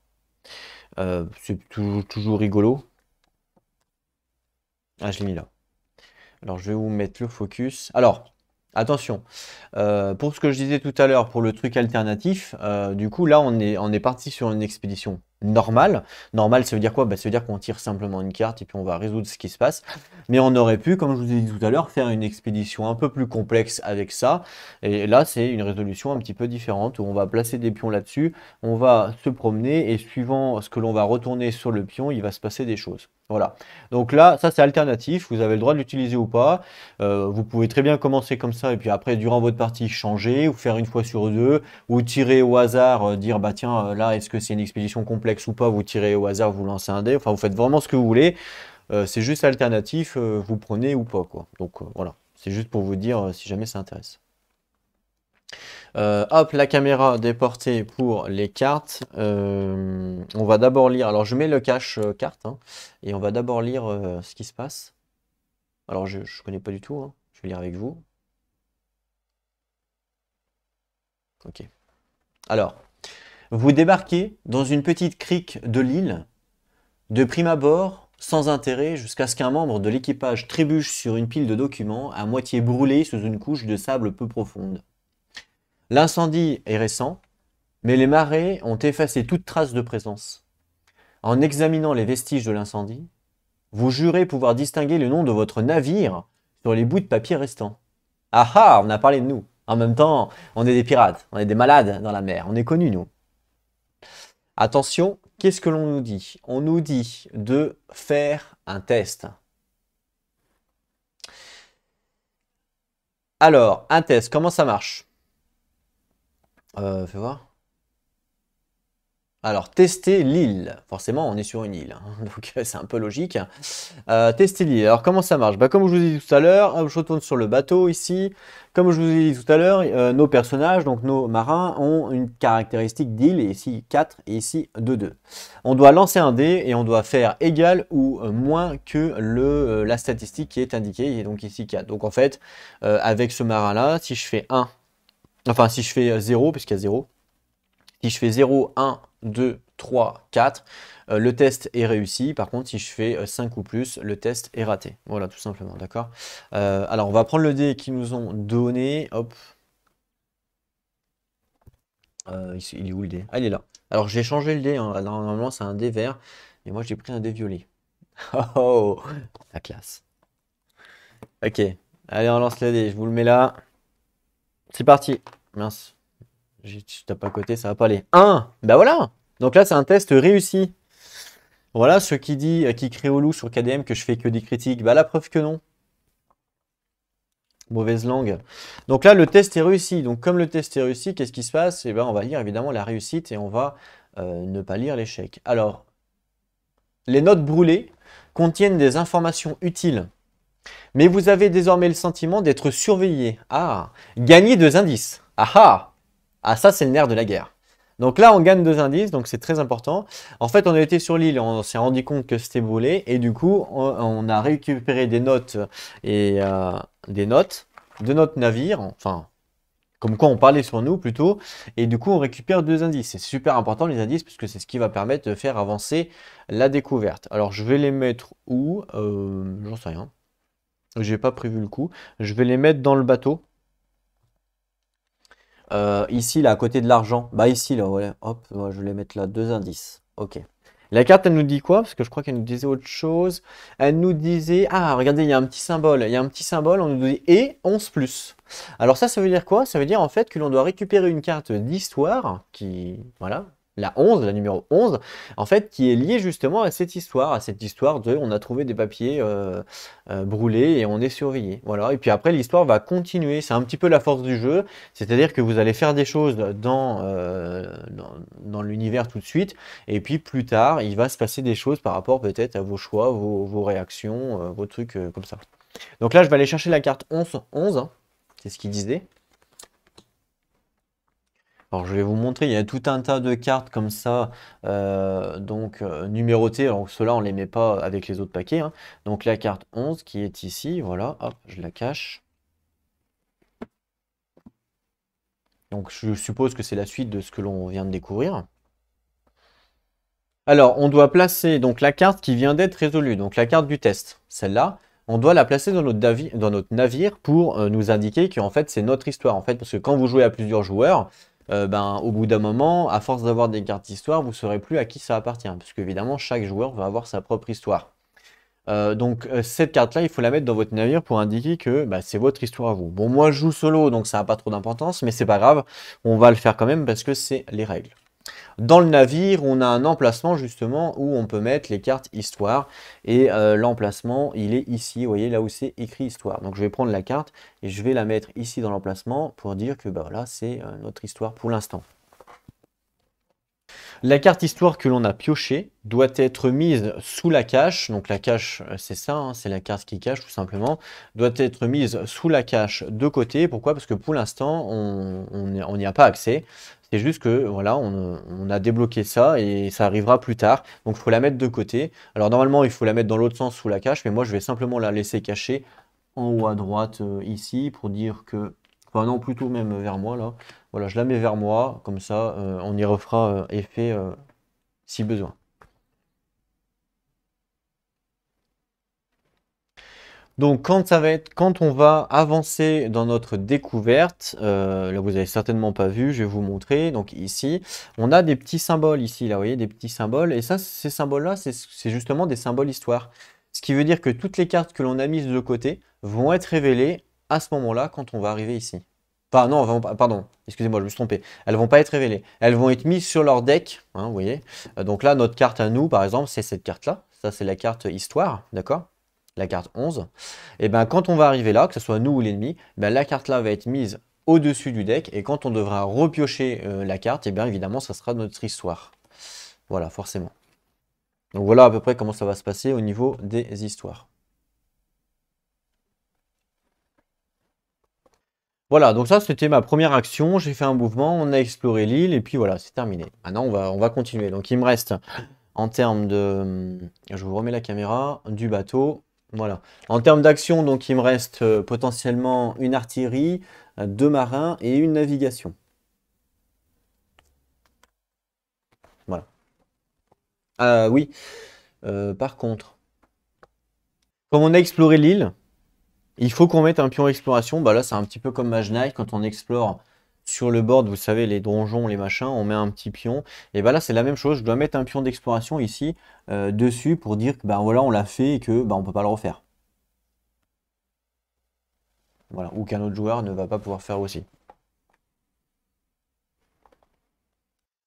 c'est toujours, toujours rigolo. Ah, je l'ai mis là. Alors, je vais vous mettre le focus. Alors, Attention, euh, pour ce que je disais tout à l'heure, pour le truc alternatif, euh, du coup là on est, on est parti sur une expédition normal. Normal, ça veut dire quoi bah, Ça veut dire qu'on tire simplement une carte et puis on va résoudre ce qui se passe. Mais on aurait pu, comme je vous ai dit tout à l'heure, faire une expédition un peu plus complexe avec ça. Et là, c'est une résolution un petit peu différente où on va placer des pions là-dessus, on va se promener et suivant ce que l'on va retourner sur le pion, il va se passer des choses. Voilà. Donc là, ça c'est alternatif, vous avez le droit de l'utiliser ou pas. Euh, vous pouvez très bien commencer comme ça et puis après, durant votre partie, changer ou faire une fois sur deux ou tirer au hasard, euh, dire bah tiens, euh, là, est-ce que c'est une expédition complexe ou pas, vous tirez au hasard, vous lancez un dé, enfin vous faites vraiment ce que vous voulez. Euh, c'est juste alternatif, euh, vous prenez ou pas. Quoi. Donc euh, voilà, c'est juste pour vous dire si jamais ça intéresse. hop, la caméra déportée pour les cartes. on va d'abord lire, alors je mets le cache carte, hein, et on va d'abord lire ce qui se passe. Alors je connais pas du tout, hein. je vais lire avec vous. Ok. Alors, vous débarquez dans une petite crique de l'île, de prime abord, sans intérêt, jusqu'à ce qu'un membre de l'équipage trébuche sur une pile de documents à moitié brûlée sous une couche de sable peu profonde. L'incendie est récent, mais les marées ont effacé toute trace de présence. En examinant les vestiges de l'incendie, vous jurez pouvoir distinguer le nom de votre navire sur les bouts de papier restants. Ah ah, on a parlé de nous. En même temps, on est des pirates, on est des malades dans la mer, on est connus nous. Attention, qu'est-ce que l'on nous dit On nous dit de faire un test. Alors, un test, comment ça marche euh, Fais voir. Alors, tester l'île. Forcément, on est sur une île, hein, donc euh, c'est un peu logique. Euh, tester l'île. Alors, comment ça marche bah, Comme je vous ai dit tout à l'heure, euh, je retourne sur le bateau ici. Comme je vous ai dit tout à l'heure, nos personnages, donc nos marins, ont une caractéristique d'île, et ici 4, et ici 2, 2. On doit lancer un dé, et on doit faire égal ou moins que le, la statistique qui est indiquée, et donc ici 4. Donc, en fait, avec ce marin-là, si je fais 1, enfin, si je fais 0, puisqu'il y a 0, si je fais 0, 1, 2, 3, 4, le test est réussi. Par contre, si je fais 5 euh, ou plus, le test est raté. Voilà, tout simplement, d'accord euh, Alors, on va prendre le dé qu'ils nous ont donné. Hop. Euh, il est où le dé Ah, il est là. Alors, j'ai changé le dé. Hein. Normalement, c'est un dé vert. Et moi, j'ai pris un dé violet. Oh, oh, oh, la classe. Ok. Allez, on lance le dé. Je vous le mets là. C'est parti. Mince. Je tu à côté, ça va pas aller. 1 Ben voilà Donc là, c'est un test réussi. Voilà, ceux qui dit, euh, qui crée au loup sur KDM que je fais que des critiques, bah la preuve que non. Mauvaise langue. Donc là, le test est réussi. Donc comme le test est réussi, qu'est-ce qui se passe Eh ben, on va lire évidemment la réussite et on va euh, ne pas lire l'échec. Alors, les notes brûlées contiennent des informations utiles. Mais vous avez désormais le sentiment d'être surveillé. Ah, gagner deux indices. Ah ah ah ça, c'est le nerf de la guerre. Donc là, on gagne deux indices, donc c'est très important. En fait, on a été sur l'île, on s'est rendu compte que c'était brûlé, et du coup, on, a récupéré des notes et euh, des notes de notre navire, enfin, comme quoi on parlait sur nous plutôt, et du coup, on récupère deux indices. C'est super important les indices, puisque c'est ce qui va permettre de faire avancer la découverte. Alors, je vais les mettre où euh, J'en sais rien. J'ai pas prévu le coup. Je vais les mettre dans le bateau euh, ici, là, à côté de l'argent. Bah ici, là, voilà. Hop, je vais mettre là deux indices. Ok. La carte, elle nous dit quoi Parce que je crois qu'elle nous disait autre chose. Elle nous disait... Ah, regardez, il y a un petit symbole. Il y a un petit symbole, on nous dit « et 11 plus ». Alors ça, ça veut dire quoi Ça veut dire en fait que l'on doit récupérer une carte d'histoire qui... Voilà, la 11, la numéro 11, en fait, qui est liée justement à cette histoire, à cette histoire de on a trouvé des papiers euh, euh, brûlés et on est surveillé. Voilà, et puis après, l'histoire va continuer. C'est un petit peu la force du jeu, c'est-à-dire que vous allez faire des choses dans, euh, dans, l'univers tout de suite, et puis plus tard, il va se passer des choses par rapport peut-être à vos choix, vos, vos réactions, vos trucs comme ça. Donc là, je vais aller chercher la carte 11, 11, hein, c'est ce qu'il disait. Alors je vais vous montrer, il y a tout un tas de cartes comme ça, euh, donc euh, numérotées, alors ceux-là on ne les met pas avec les autres paquets. Hein. Donc la carte 11 qui est ici, voilà, hop, je la cache. Donc je suppose que c'est la suite de ce que l'on vient de découvrir. Alors on doit placer donc la carte qui vient d'être résolue, donc la carte du test, celle-là on doit la placer dans notre, navire, pour euh, nous indiquer en fait c'est notre histoire. En fait, parce que quand vous jouez à plusieurs joueurs, euh, ben, au bout d'un moment, à force d'avoir des cartes histoire, vous ne saurez plus à qui ça appartient, parce évidemment chaque joueur va avoir sa propre histoire. Euh, donc euh, cette carte-là, il faut la mettre dans votre navire pour indiquer que bah, c'est votre histoire à vous. Bon, moi je joue solo, donc ça n'a pas trop d'importance, mais c'est pas grave, on va le faire quand même parce que c'est les règles. Dans le navire, on a un emplacement justement où on peut mettre les cartes histoire. Et euh, l'emplacement, il est ici, vous voyez là où c'est écrit histoire. Donc je vais prendre la carte et je vais la mettre ici dans l'emplacement pour dire que bah, là c'est euh, notre histoire pour l'instant. La carte histoire que l'on a piochée doit être mise sous la cache. Donc la cache, euh, c'est ça, hein, c'est la carte qui cache tout simplement. Doit être mise sous la cache de côté. Pourquoi Parce que pour l'instant, on n'y a pas accès. C'est juste que voilà, on, a débloqué ça et ça arrivera plus tard. Donc il faut la mettre de côté. Alors normalement, il faut la mettre dans l'autre sens sous la cache, mais moi je vais simplement la laisser cacher en haut à droite euh, ici pour dire que. Enfin non, plutôt même vers moi là. Voilà, je la mets vers moi, comme ça euh, on y refera euh, effet si besoin. Donc quand ça va être, quand on va avancer dans notre découverte, euh, là vous avez certainement pas vu, je vais vous montrer. Donc ici, on a des petits symboles ici, là vous voyez des petits symboles, et ça, ces symboles-là, c'est justement des symboles histoire. Ce qui veut dire que toutes les cartes que l'on a mises de côté vont être révélées à ce moment-là quand on va arriver ici. Enfin non, pardon, excusez-moi, je me suis trompé. Elles vont pas être révélées. Elles vont être mises sur leur deck, hein, vous voyez. Euh, donc là, notre carte à nous, par exemple, c'est cette carte-là. Ça, c'est la carte histoire, d'accord la carte 11, et eh bien quand on va arriver là, que ce soit nous ou l'ennemi, ben, la carte là va être mise au-dessus du deck, et quand on devra repiocher euh, la carte, et eh bien évidemment ça sera notre histoire. Voilà, forcément. Donc voilà à peu près comment ça va se passer au niveau des histoires. Voilà, donc ça c'était ma première action, j'ai fait un mouvement, on a exploré l'île, et puis voilà, c'est terminé. Maintenant on va, on va continuer, donc il me reste en termes de... Je vous remets la caméra, du bateau, voilà. En termes d'action, donc il me reste euh, potentiellement une artillerie, euh, deux marins et une navigation. Voilà. Euh, oui. par contre, comme on a exploré l'île, il faut qu'on mette un pion exploration. Bah là, c'est un petit peu comme Mage Quand on explore sur le board, vous savez, les donjons, les machins, on met un petit pion. Et ben là, c'est la même chose. Je dois mettre un pion d'exploration ici euh, dessus pour dire que ben voilà, on l'a fait et que ben on peut pas le refaire. Voilà, ou qu'un autre joueur ne va pas pouvoir faire aussi.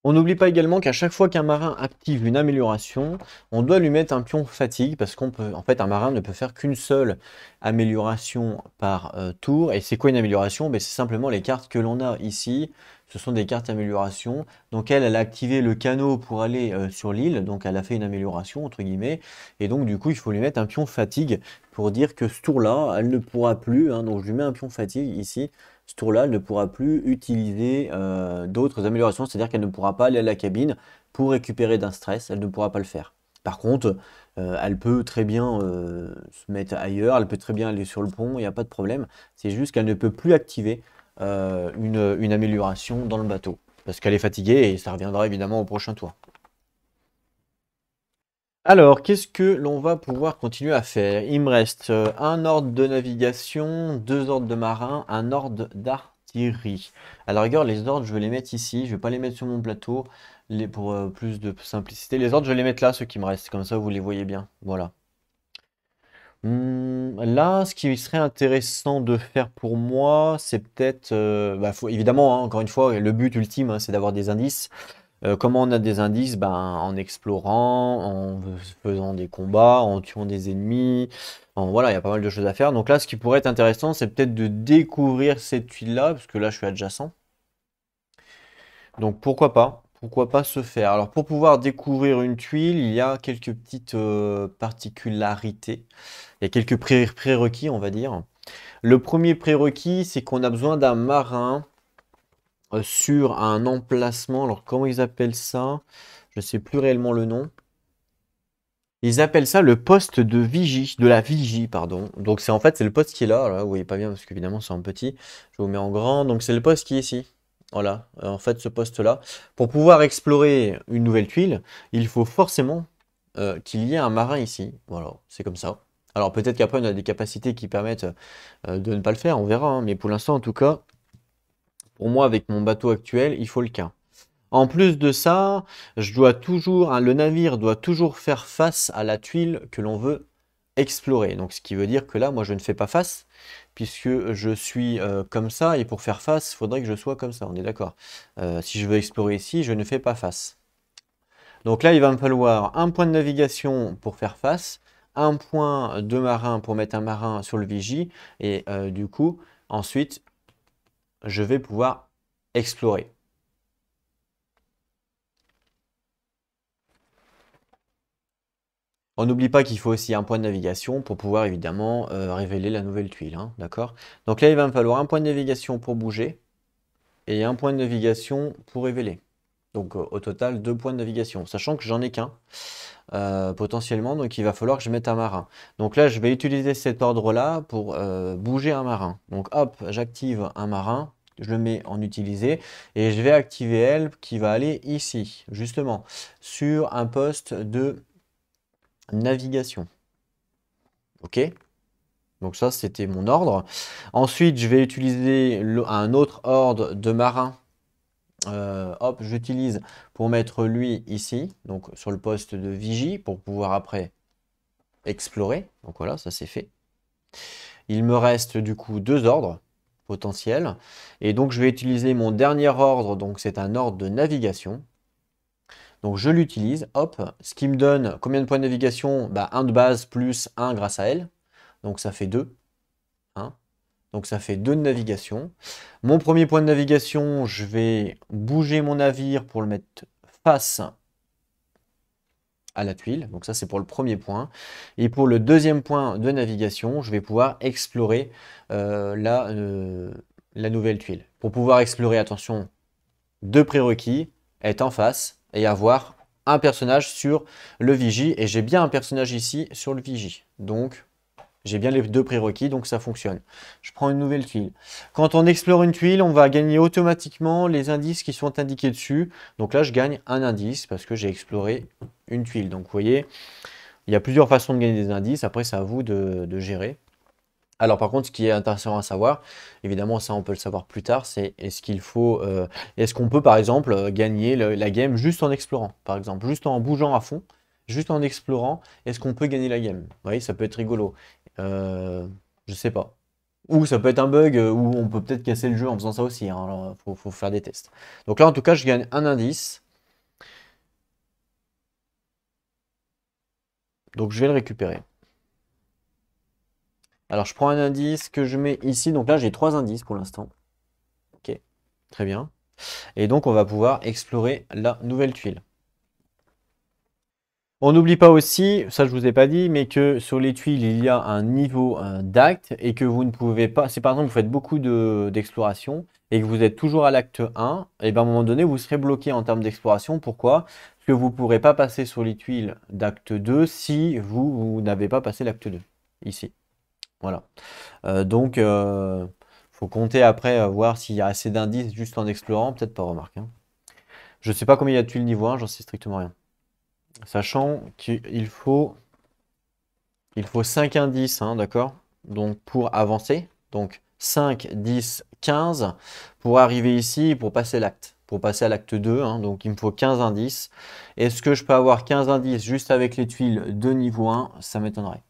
On n'oublie pas également qu'à chaque fois qu'un marin active une amélioration, on doit lui mettre un pion fatigue parce qu'on peut, en fait, un marin ne peut faire qu'une seule amélioration par euh, tour. Et c'est quoi une amélioration ben, C'est simplement les cartes que l'on a ici. Ce sont des cartes amélioration. Donc elle, elle a activé le canot pour aller euh, sur l'île. Donc elle a fait une amélioration, entre guillemets. Et donc du coup, il faut lui mettre un pion fatigue pour dire que ce tour-là, elle ne pourra plus. Hein. donc je lui mets un pion fatigue ici ce tour-là, ne pourra plus utiliser euh, d'autres améliorations, c'est-à-dire qu'elle ne pourra pas aller à la cabine pour récupérer d'un stress, elle ne pourra pas le faire. Par contre, euh, elle peut très bien euh, se mettre ailleurs, elle peut très bien aller sur le pont, il n'y a pas de problème. C'est juste qu'elle ne peut plus activer une amélioration dans le bateau, parce qu'elle est fatiguée et ça reviendra évidemment au prochain tour. Alors, qu'est-ce que l'on va pouvoir continuer à faire Il me reste euh, un ordre de navigation, deux ordres de marin, un ordre d'artillerie. À la rigueur, les ordres, je vais les mettre ici. Je ne vais pas les mettre sur mon plateau pour euh, plus de simplicité. Les ordres, je vais les mettre là, ceux qui me restent. Comme ça, vous les voyez bien. Voilà. Hum, là, ce qui serait intéressant de faire pour moi, c'est peut-être... Euh, bah, évidemment, hein, encore une fois, le but ultime, hein, c'est d'avoir des indices. Euh, comment on a des indices ben, En explorant, en faisant des combats, en tuant des ennemis. voilà, il y a pas mal de choses à faire. Donc là, ce qui pourrait être intéressant, c'est peut-être de découvrir cette tuile-là, parce que là, je suis adjacent. Donc pourquoi pas pourquoi pas se faire Alors pour pouvoir découvrir une tuile, il y a quelques petites euh, particularités. Il y a quelques prérequis, on va dire. Le premier prérequis, c'est qu'on a besoin d'un marin euh, sur un emplacement. Alors comment ils appellent ça Je ne sais plus réellement le nom. Ils appellent ça le poste de vigie, de la vigie, pardon. Donc c'est en fait c'est le poste qui est là. là vous voyez pas bien parce qu'évidemment c'est en petit. Je vous mets en grand. Donc c'est le poste qui est ici. Voilà, euh, en fait ce poste là. Pour pouvoir explorer une nouvelle tuile, il faut forcément euh, qu'il y ait un marin ici. Voilà, c'est comme ça. Alors peut-être qu'après on a des capacités qui permettent de ne pas le faire, on verra. Hein. Mais pour l'instant en tout cas, pour moi, avec mon bateau actuel, il faut le cas. En plus de ça, je dois toujours, hein, le navire doit toujours faire face à la tuile que l'on veut explorer. Donc ce qui veut dire que là, moi, je ne fais pas face, puisque je suis euh, comme ça, et pour faire face, il faudrait que je sois comme ça, on est d'accord. Euh, si je veux explorer ici, je ne fais pas face. Donc là, il va me falloir un point de navigation pour faire face, un point de marin pour mettre un marin sur le vigie, et euh, du coup, ensuite, je vais pouvoir explorer. On n'oublie pas qu'il faut aussi un point de navigation pour pouvoir évidemment euh, révéler la nouvelle tuile. Hein, d'accord Donc là, il va me falloir un point de navigation pour bouger et un point de navigation pour révéler. Donc euh, au total, deux points de navigation, sachant que j'en ai qu'un euh, potentiellement, donc il va falloir que je mette un marin. Donc là, je vais utiliser cet ordre-là pour bouger un marin. Donc hop, j'active un marin je le mets en utiliser et je vais activer help qui va aller ici justement sur un poste de navigation ok donc ça c'était mon ordre ensuite je vais utiliser un autre ordre de marin euh, hop j'utilise pour mettre lui ici donc sur le poste de vigie pour pouvoir après explorer donc voilà ça c'est fait il me reste du coup deux ordres potentiel. Et donc je vais utiliser mon dernier ordre, donc c'est un ordre de navigation. Donc je l'utilise, hop, ce qui me donne combien de points de navigation bah, un de base plus un grâce à elle. Donc ça fait 2. Hein donc ça fait deux de navigation. Mon premier point de navigation, je vais bouger mon navire pour le mettre face la tuile. Donc ça, c'est pour le premier point. Et pour le deuxième point de navigation, je vais pouvoir explorer euh, la, euh, la nouvelle tuile. Pour pouvoir explorer, attention, deux prérequis, être en face et avoir un personnage sur le Vigie. Et j'ai bien un personnage ici sur le vigi Donc j'ai bien les deux prérequis, donc ça fonctionne. Je prends une nouvelle tuile. Quand on explore une tuile, on va gagner automatiquement les indices qui sont indiqués dessus. Donc là, je gagne un indice parce que j'ai exploré une tuile. Donc vous voyez, il y a plusieurs façons de gagner des indices. Après, c'est à vous de, gérer. Alors par contre, ce qui est intéressant à savoir, évidemment ça on peut le savoir plus tard, c'est est-ce qu'il faut, euh, est-ce qu'on peut par exemple euh, gagner la game juste en explorant, par exemple, juste en bougeant à fond, juste en explorant, est-ce qu'on peut gagner la game Vous voyez, ça peut être rigolo. Euh, je sais pas. Ou ça peut être un bug euh, ou on peut peut-être casser le jeu en faisant ça aussi. Il hein. faut, faut, faire des tests. Donc là, en tout cas, je gagne un indice. Donc je vais le récupérer. Alors je prends un indice que je mets ici. Donc là, j'ai trois indices pour l'instant. Ok, très bien. Et donc on va pouvoir explorer la nouvelle tuile. On n'oublie pas aussi, ça je vous ai pas dit, mais que sur les tuiles il y a un niveau d'acte et que vous ne pouvez pas, si par exemple vous faites beaucoup d'exploration et que vous êtes toujours à l'acte 1, et eh bien à un moment donné vous serez bloqué en termes d'exploration. Pourquoi Parce que vous ne pourrez pas passer sur les tuiles d'acte 2 si vous, n'avez pas passé l'acte 2, ici. Voilà. Euh, donc il euh, faut compter après voir s'il y a assez d'indices juste en explorant, peut-être pas remarque. Je hein. Je sais pas combien il y a de tuiles niveau 1, j'en sais strictement rien. Sachant qu'il faut, il faut 5 indices, hein, d'accord Donc pour avancer. Donc 5, 10, 15 pour arriver ici pour passer l'acte. Pour passer à l'acte 2, hein, donc il me faut 15 indices. Est-ce que je peux avoir 15 indices juste avec les tuiles de niveau 1 Ça m'étonnerait.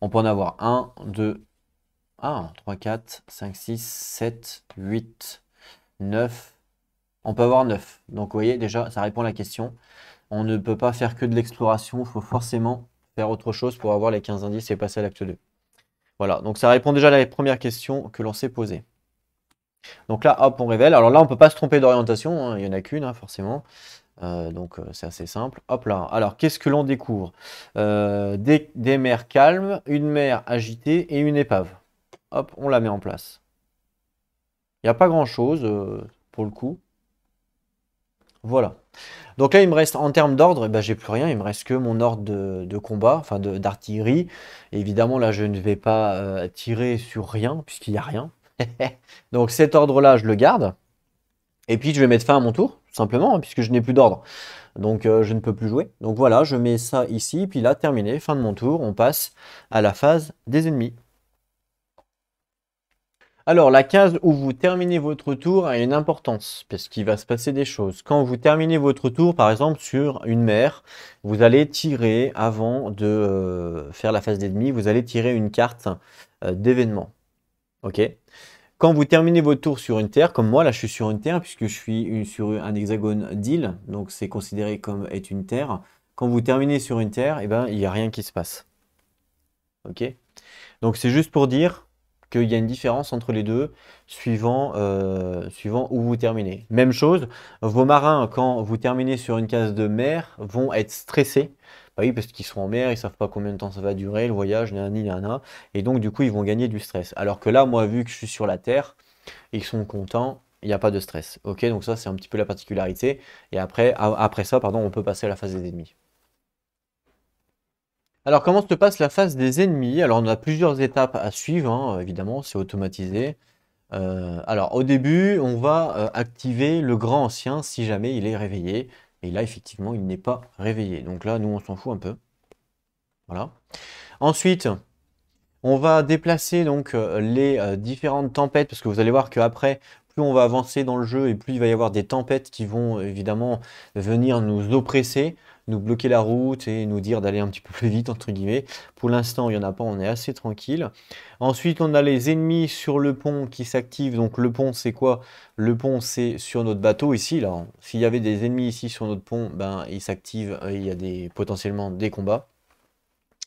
On peut en avoir 1, 2, 1, 3, 4, 5, 6, 7, 8, 9. On peut avoir 9. Donc vous voyez déjà, ça répond à la question on ne peut pas faire que de l'exploration, il faut forcément faire autre chose pour avoir les 15 indices et passer à l'acte 2. Voilà, donc ça répond déjà à la première question que l'on s'est posée. Donc là, hop, on révèle. Alors là, on ne peut pas se tromper d'orientation, hein, il n'y en a qu'une, hein, forcément. Euh, donc euh, c'est assez simple. Hop là. Alors qu'est-ce que l'on découvre euh, des, mers calmes, une mer agitée et une épave. Hop, on la met en place. Il n'y a pas grand-chose pour le coup. Voilà. Donc là, il me reste en termes d'ordre, eh ben, j'ai plus rien. Il me reste que mon ordre de, combat, enfin d'artillerie. Évidemment, là, je ne vais pas euh, tirer sur rien puisqu'il n'y a rien. Donc cet ordre-là, je le garde. Et puis je vais mettre fin à mon tour, simplement, hein, puisque je n'ai plus d'ordre. Donc euh, je ne peux plus jouer. Donc voilà, je mets ça ici, puis là, terminé, fin de mon tour, on passe à la phase des ennemis. Alors, la case où vous terminez votre tour a une importance, parce qu'il va se passer des choses. Quand vous terminez votre tour, par exemple, sur une mer, vous allez tirer, avant de euh, faire la phase d'ennemi, vous allez tirer une carte euh, d'événement. Ok Quand vous terminez votre tour sur une terre, comme moi, là, je suis sur une terre, puisque je suis sur un hexagone d'île, donc c'est considéré comme être une terre. Quand vous terminez sur une terre, eh ben, il n'y a rien qui se passe. Ok Donc, c'est juste pour dire qu'il y a une différence entre les deux suivant, euh, suivant où vous terminez. Même chose, vos marins, quand vous terminez sur une case de mer, vont être stressés. Bah oui, parce qu'ils sont en mer, ils savent pas combien de temps ça va durer, le voyage, nanani, nanana. Et donc, du coup, ils vont gagner du stress. Alors que là, moi, vu que je suis sur la terre, ils sont contents, il n'y a pas de stress. Ok, donc ça, c'est un petit peu la particularité. Et après, après ça, pardon, on peut passer à la phase des ennemis. Alors comment se passe la phase des ennemis Alors on a plusieurs étapes à suivre, hein, évidemment, c'est automatisé. Euh, alors au début, on va euh, activer le grand ancien si jamais il est réveillé. Et là, effectivement, il n'est pas réveillé. Donc là, nous, on s'en fout un peu. Voilà. Ensuite, on va déplacer donc euh, les différentes tempêtes, parce que vous allez voir qu'après, plus on va avancer dans le jeu et plus il va y avoir des tempêtes qui vont évidemment venir nous oppresser nous bloquer la route et nous dire d'aller un petit peu plus vite, entre guillemets. Pour l'instant, il n'y en a pas, on est assez tranquille. Ensuite, on a les ennemis sur le pont qui s'activent. Donc le pont, c'est quoi Le pont, c'est sur notre bateau ici. là. S'il y avait des ennemis ici sur notre pont, ben, ils s'activent, il y a des, potentiellement des combats.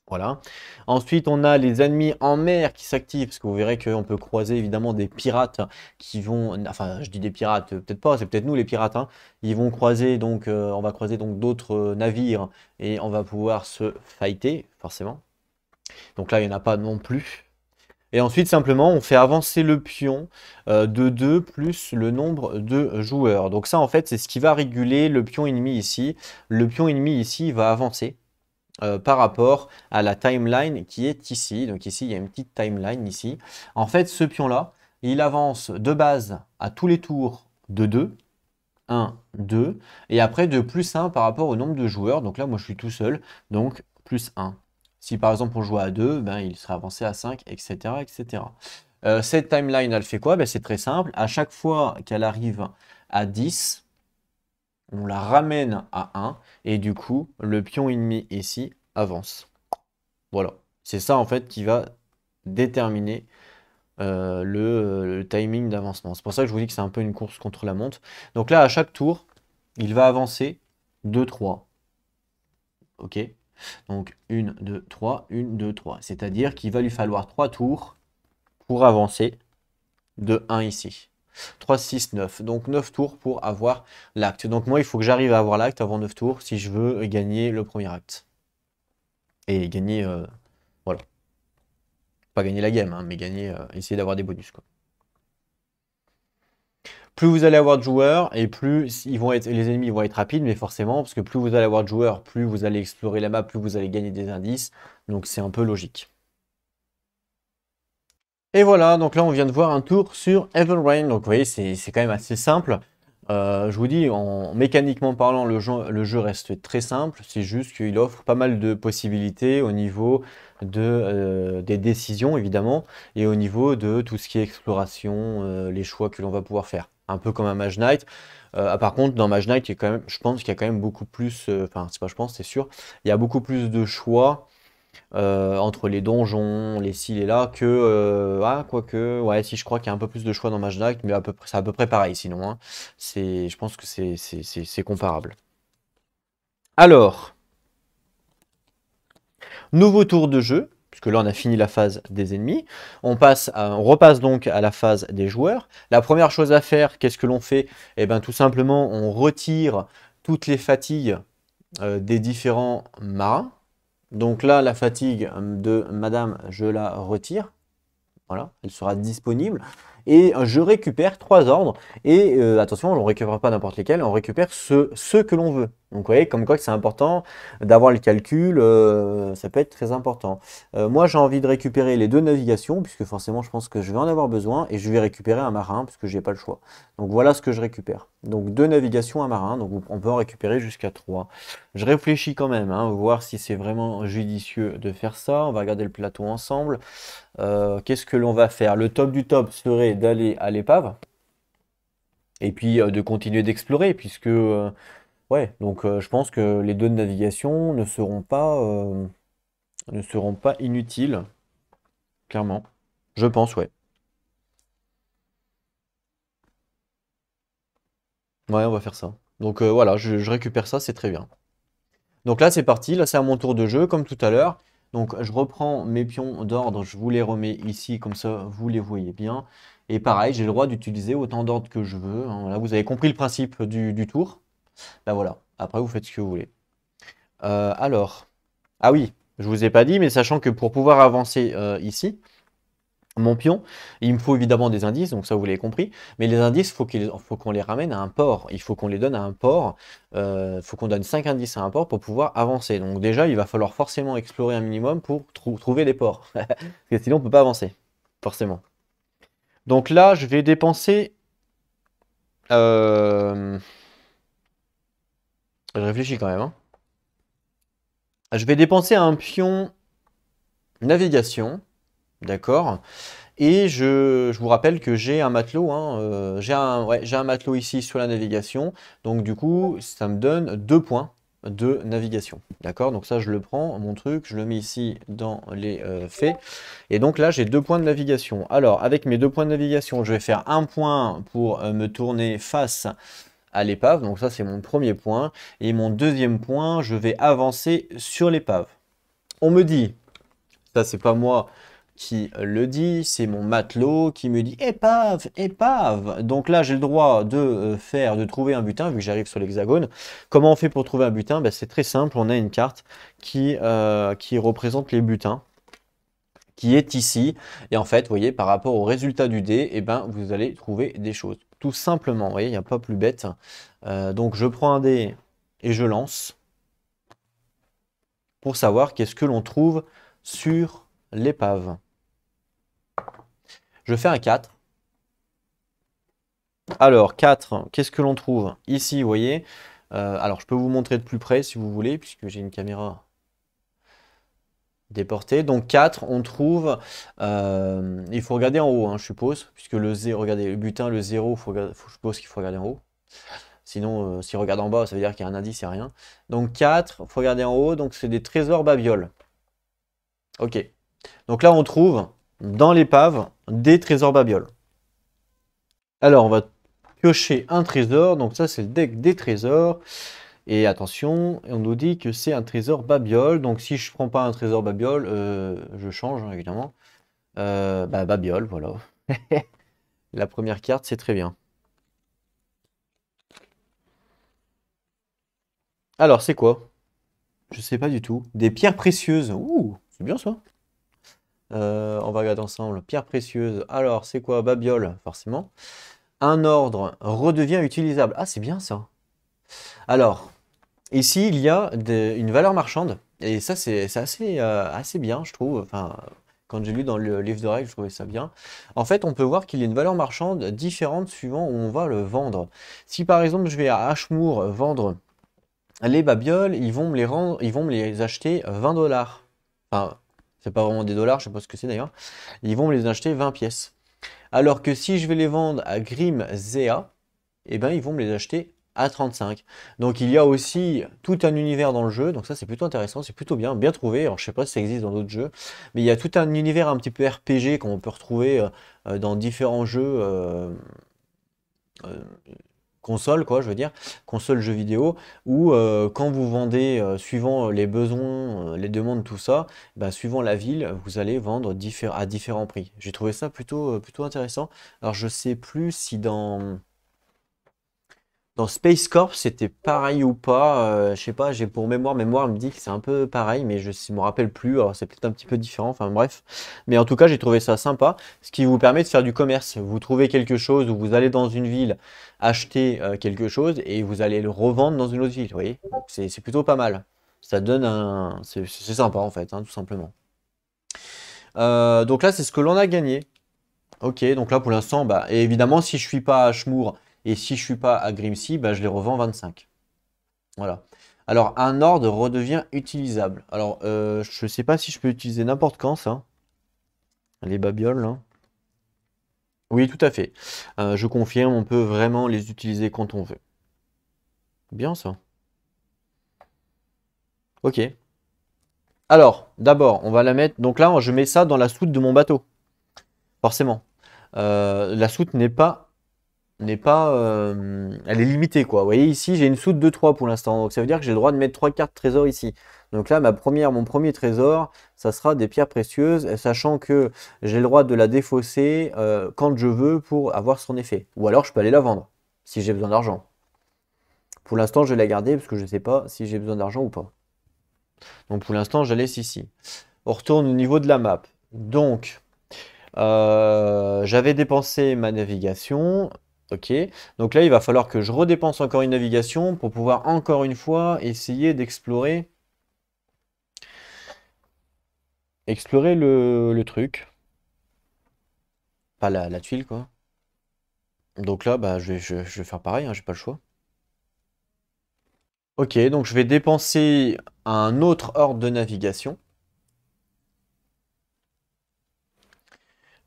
Voilà. Ensuite, on a les ennemis en mer qui s'activent, parce que vous verrez qu'on peut croiser évidemment des pirates qui vont, enfin, je dis des pirates, peut-être pas, c'est peut-être nous les pirates. Hein. Ils vont croiser donc, euh, on va croiser donc d'autres euh, navires et on va pouvoir se fighter forcément. Donc là, il n'y en a pas non plus. Et ensuite, simplement, on fait avancer le pion euh, de 2 plus le nombre de joueurs. Donc ça, en fait, c'est ce qui va réguler le pion ennemi ici. Le pion ennemi ici va avancer. Euh, par rapport à la timeline qui est ici. Donc ici, il y a une petite timeline ici. En fait, ce pion-là, il avance de base à tous les tours de 2. 1, 2. Et après, de plus 1 par rapport au nombre de joueurs. Donc là, moi, je suis tout seul. Donc, plus 1. Si par exemple, on joue à 2, ben, il serait avancé à 5, etc. Euh, cette timeline, elle fait quoi ben, C'est très simple. À chaque fois qu'elle arrive à 10, on la ramène à 1, et du coup, le pion ennemi ici avance. Voilà. C'est ça, en fait, qui va déterminer euh, le, le, timing d'avancement. C'est pour ça que je vous dis que c'est un peu une course contre la montre. Donc là, à chaque tour, il va avancer 2-3. OK Donc 1, 2, 3, 1, 2, 3. C'est-à-dire qu'il va lui falloir 3 tours pour avancer de 1 ici. 3, 6, 9. Donc 9 tours pour avoir l'acte. Donc moi, il faut que j'arrive à avoir l'acte avant 9 tours si je veux gagner le premier acte. Et gagner... Euh, voilà. Pas gagner la game, hein, mais gagner, euh, essayer d'avoir des bonus. Plus vous allez avoir de joueurs, et plus ils vont être, les ennemis vont être rapides, mais forcément, parce que plus vous allez avoir de joueurs, plus vous allez explorer la map, plus vous allez gagner des indices. Donc c'est un peu logique. Et voilà, donc là on vient de voir un tour sur Evil Rain, donc vous voyez c'est quand même assez simple. Euh, je vous dis, en, mécaniquement parlant, le jeu, le jeu reste très simple, c'est juste qu'il offre pas mal de possibilités au niveau de, euh, des décisions évidemment, et au niveau de tout ce qui est exploration, euh, les choix que l'on va pouvoir faire. Un peu comme un Mage Knight. Ah, par contre, dans Mage Knight, il quand même, je pense qu'il y a quand même beaucoup plus, enfin c'est pas je pense, c'est sûr, il y a beaucoup plus de choix euh, entre les donjons, les cils et là, que euh, ah quoique ouais si je crois qu'il y a un peu plus de choix dans Majdak, mais à peu c'est à peu près pareil sinon. Hein. C'est je pense que c'est comparable. Alors nouveau tour de jeu puisque là on a fini la phase des ennemis. On, passe on repasse donc à la phase des joueurs. La première chose à faire, qu'est-ce que l'on fait Eh bien tout simplement on retire toutes les fatigues euh, des différents marins donc là, la fatigue de madame, je la retire. Voilà, elle sera disponible. Et euh, je récupère trois ordres. Et euh, attention, on ne récupère pas n'importe lesquels, on récupère ce ceux que l'on veut. Donc vous voyez, comme quoi c'est important d'avoir le calcul, euh, ça peut être très important. Euh, moi j'ai envie de récupérer les deux navigations, puisque forcément je pense que je vais en avoir besoin, et je vais récupérer un marin, puisque je n'ai pas le choix. Donc voilà ce que je récupère. Donc deux navigations, un marin, donc on peut en récupérer jusqu'à trois. Je réfléchis quand même, hein, voir si c'est vraiment judicieux de faire ça. On va regarder le plateau ensemble. Euh, qu'est-ce que l'on va faire Le top du top serait d'aller à l'épave, et puis de continuer d'explorer, puisque donc euh, je pense que les deux de navigation ne seront pas, euh, ne seront pas inutiles, clairement. Je pense, ouais. Ouais, on va faire ça. Donc euh, voilà, je, récupère ça, c'est très bien. Donc là, c'est parti. Là, c'est à mon tour de jeu, comme tout à l'heure. Donc je reprends mes pions d'ordre, je vous les remets ici, comme ça, vous les voyez bien. Et pareil, j'ai le droit d'utiliser autant d'ordre que je veux. Hein. Là, vous avez compris le principe du tour. Ben voilà. Après, vous faites ce que vous voulez. Euh, alors, ah oui, je vous ai pas dit, mais sachant que pour pouvoir avancer euh, ici, mon pion, il me faut évidemment des indices, donc ça vous l'avez compris, mais les indices, il faut qu'on les ramène à un port, il faut qu'on les donne à un port, il euh, faut qu'on donne 5 indices à un port pour pouvoir avancer. Donc déjà, il va falloir forcément explorer un minimum pour trouver les ports, parce que sinon on peut pas avancer, forcément. Donc là, je vais dépenser... Euh... Je réfléchis quand même. Hein. Ah, je vais dépenser un pion navigation. D'accord et je, vous rappelle que j'ai un matelot, hein, euh, j'ai un, matelot ici sur la navigation, donc du coup ça me donne deux points de navigation, d'accord Donc ça je le prends, mon truc, je le mets ici dans les euh, faits, et donc là j'ai deux points de navigation. Alors avec mes deux points de navigation, je vais faire un point pour euh, me tourner face l'épave. Donc ça, c'est mon premier point. Et mon deuxième point, je vais avancer sur l'épave. On me dit, ça c'est pas moi qui le dit, c'est mon matelot qui me dit épave, épave. Donc là, j'ai le droit de euh, faire, de trouver un butin, vu que j'arrive sur l'hexagone. Comment on fait pour trouver un butin ben, C'est très simple, on a une carte qui, euh, qui représente les butins qui est ici. Et en fait, vous voyez, par rapport au résultat du dé, et eh ben, vous allez trouver des choses tout simplement. voyez, il n'y a pas plus bête. Euh, donc je prends un dé et je lance pour savoir qu'est-ce que l'on trouve sur l'épave. Je fais un 4. Alors 4, qu'est-ce que l'on trouve ici, vous voyez euh, Alors je peux vous montrer de plus près si vous voulez, puisque j'ai une caméra déporté. Donc 4, on trouve, euh, il faut regarder en haut, hein, je suppose, puisque le Z, regardez, le butin, le 0, je suppose qu'il faut regarder en haut. Sinon, euh, s'il si regarde en bas, ça veut dire qu'il y a un indice c'est rien. Donc 4, il faut regarder en haut, donc c'est des trésors babioles. Ok. Donc là, on trouve dans l'épave des trésors babioles. Alors, on va piocher un trésor, donc ça c'est le deck des trésors. Et attention, on nous dit que c'est un trésor babiole. Donc si je ne prends pas un trésor babiole, euh, je change hein, évidemment. Euh, bah, babiole, voilà. La première carte, c'est très bien. Alors, c'est quoi Je ne sais pas du tout. Des pierres précieuses. Ouh, c'est bien ça. Euh, on va regarder ensemble. Pierres précieuses. Alors, c'est quoi Babiole, forcément. Un ordre redevient utilisable. Ah, c'est bien ça. Alors, Ici, il y a une valeur marchande, et ça, c'est assez, euh, assez bien, je trouve. Enfin, quand j'ai lu dans le livre de règles, je trouvais ça bien. En fait, on peut voir qu'il y a une valeur marchande différente suivant où on va le vendre. Si par exemple, je vais à Ashmoor vendre les babioles, ils vont me les, rendre, ils vont me les acheter 20 dollars. Enfin, c'est pas vraiment des dollars, je sais pas ce que c'est d'ailleurs. Ils vont me les acheter 20 pièces. Alors que si je vais les vendre à Grim Zea, eh ben, ils vont me les acheter à 35. Donc il y a aussi tout un univers dans le jeu, donc ça c'est plutôt intéressant, c'est plutôt bien, bien trouvé. Alors je sais pas si ça existe dans d'autres jeux, mais il y a tout un univers un petit peu RPG qu'on peut retrouver euh, euh, dans différents jeux euh, console, quoi, je veux dire, console jeux vidéo, où quand vous vendez, suivant les besoins, les demandes, tout ça, bah, suivant la ville, vous allez vendre à différents prix. J'ai trouvé ça plutôt, plutôt intéressant. Alors je sais plus si dans dans Space Corp, c'était pareil ou pas. Euh, je sais pas, j'ai pour mémoire, mémoire me dit que c'est un peu pareil, mais je ne me rappelle plus. c'est peut-être un petit peu différent, enfin bref. Mais en tout cas, j'ai trouvé ça sympa, ce qui vous permet de faire du commerce. Vous trouvez quelque chose ou vous allez dans une ville acheter euh, quelque chose et vous allez le revendre dans une autre ville, vous voyez C'est plutôt pas mal. Ça donne un... C'est sympa en fait, hein, tout simplement. Euh, donc là, c'est ce que l'on a gagné. Ok, donc là pour l'instant, bah, évidemment, si je suis pas à Schmour, et si je suis pas à Grimcy, bah, je les revends 25. Voilà. Alors, un ordre redevient utilisable. Alors, euh, je ne sais pas si je peux utiliser n'importe quand ça. Les babioles, là. Hein. Oui, tout à fait. Euh, je confirme, on peut vraiment les utiliser quand on veut. Bien ça. Ok. Alors, d'abord, on va la mettre... Donc là, je mets ça dans la soute de mon bateau. Forcément. Euh, la soute n'est pas n'est pas. Euh, elle est limitée, quoi. Vous voyez, ici, j'ai une soute de 3 pour l'instant. Donc, ça veut dire que j'ai le droit de mettre 3 cartes trésor ici. Donc là, ma première, mon premier trésor, ça sera des pierres précieuses, sachant que j'ai le droit de la défausser euh, quand je veux pour avoir son effet. Ou alors, je peux aller la vendre, si j'ai besoin d'argent. Pour l'instant, je vais la garder, parce que je ne sais pas si j'ai besoin d'argent ou pas. Donc, pour l'instant, je laisse ici. On retourne au niveau de la map. Donc... Euh, j'avais dépensé ma navigation, Ok, donc là, il va falloir que je redépense encore une navigation pour pouvoir encore une fois essayer d'explorer explorer le, truc. Pas la, tuile, quoi. Donc là, bah, je, vais, faire pareil, hein, j'ai pas le choix. Ok, donc je vais dépenser un autre ordre de navigation.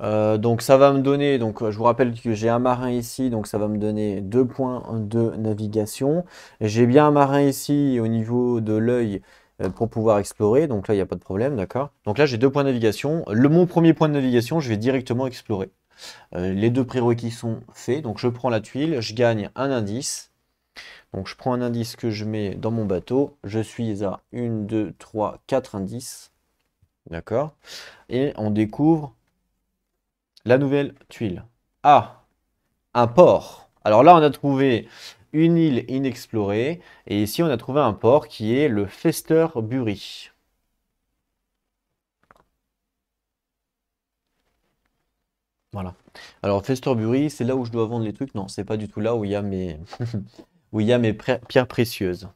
Euh, donc ça va me donner, donc euh, je vous rappelle que j'ai un marin ici, donc ça va me donner deux points de navigation. J'ai bien un marin ici au niveau de l'œil euh, pour pouvoir explorer, donc là il n'y a pas de problème, d'accord Donc là j'ai deux points de navigation. Le, mon premier point de navigation, je vais directement explorer. les deux prérequis sont faits, donc je prends la tuile, je gagne un indice. Donc je prends un indice que je mets dans mon bateau, je suis à 1, 2, 3, 4 indices. D'accord Et on découvre la nouvelle tuile. Ah, Un port. Alors là, on a trouvé une île inexplorée. Et ici, on a trouvé un port qui est le Festerbury. Voilà. Alors, Festerbury, c'est là où je dois vendre les trucs Non, c'est pas du tout là où il y a mes, où il y a mes pierres précieuses.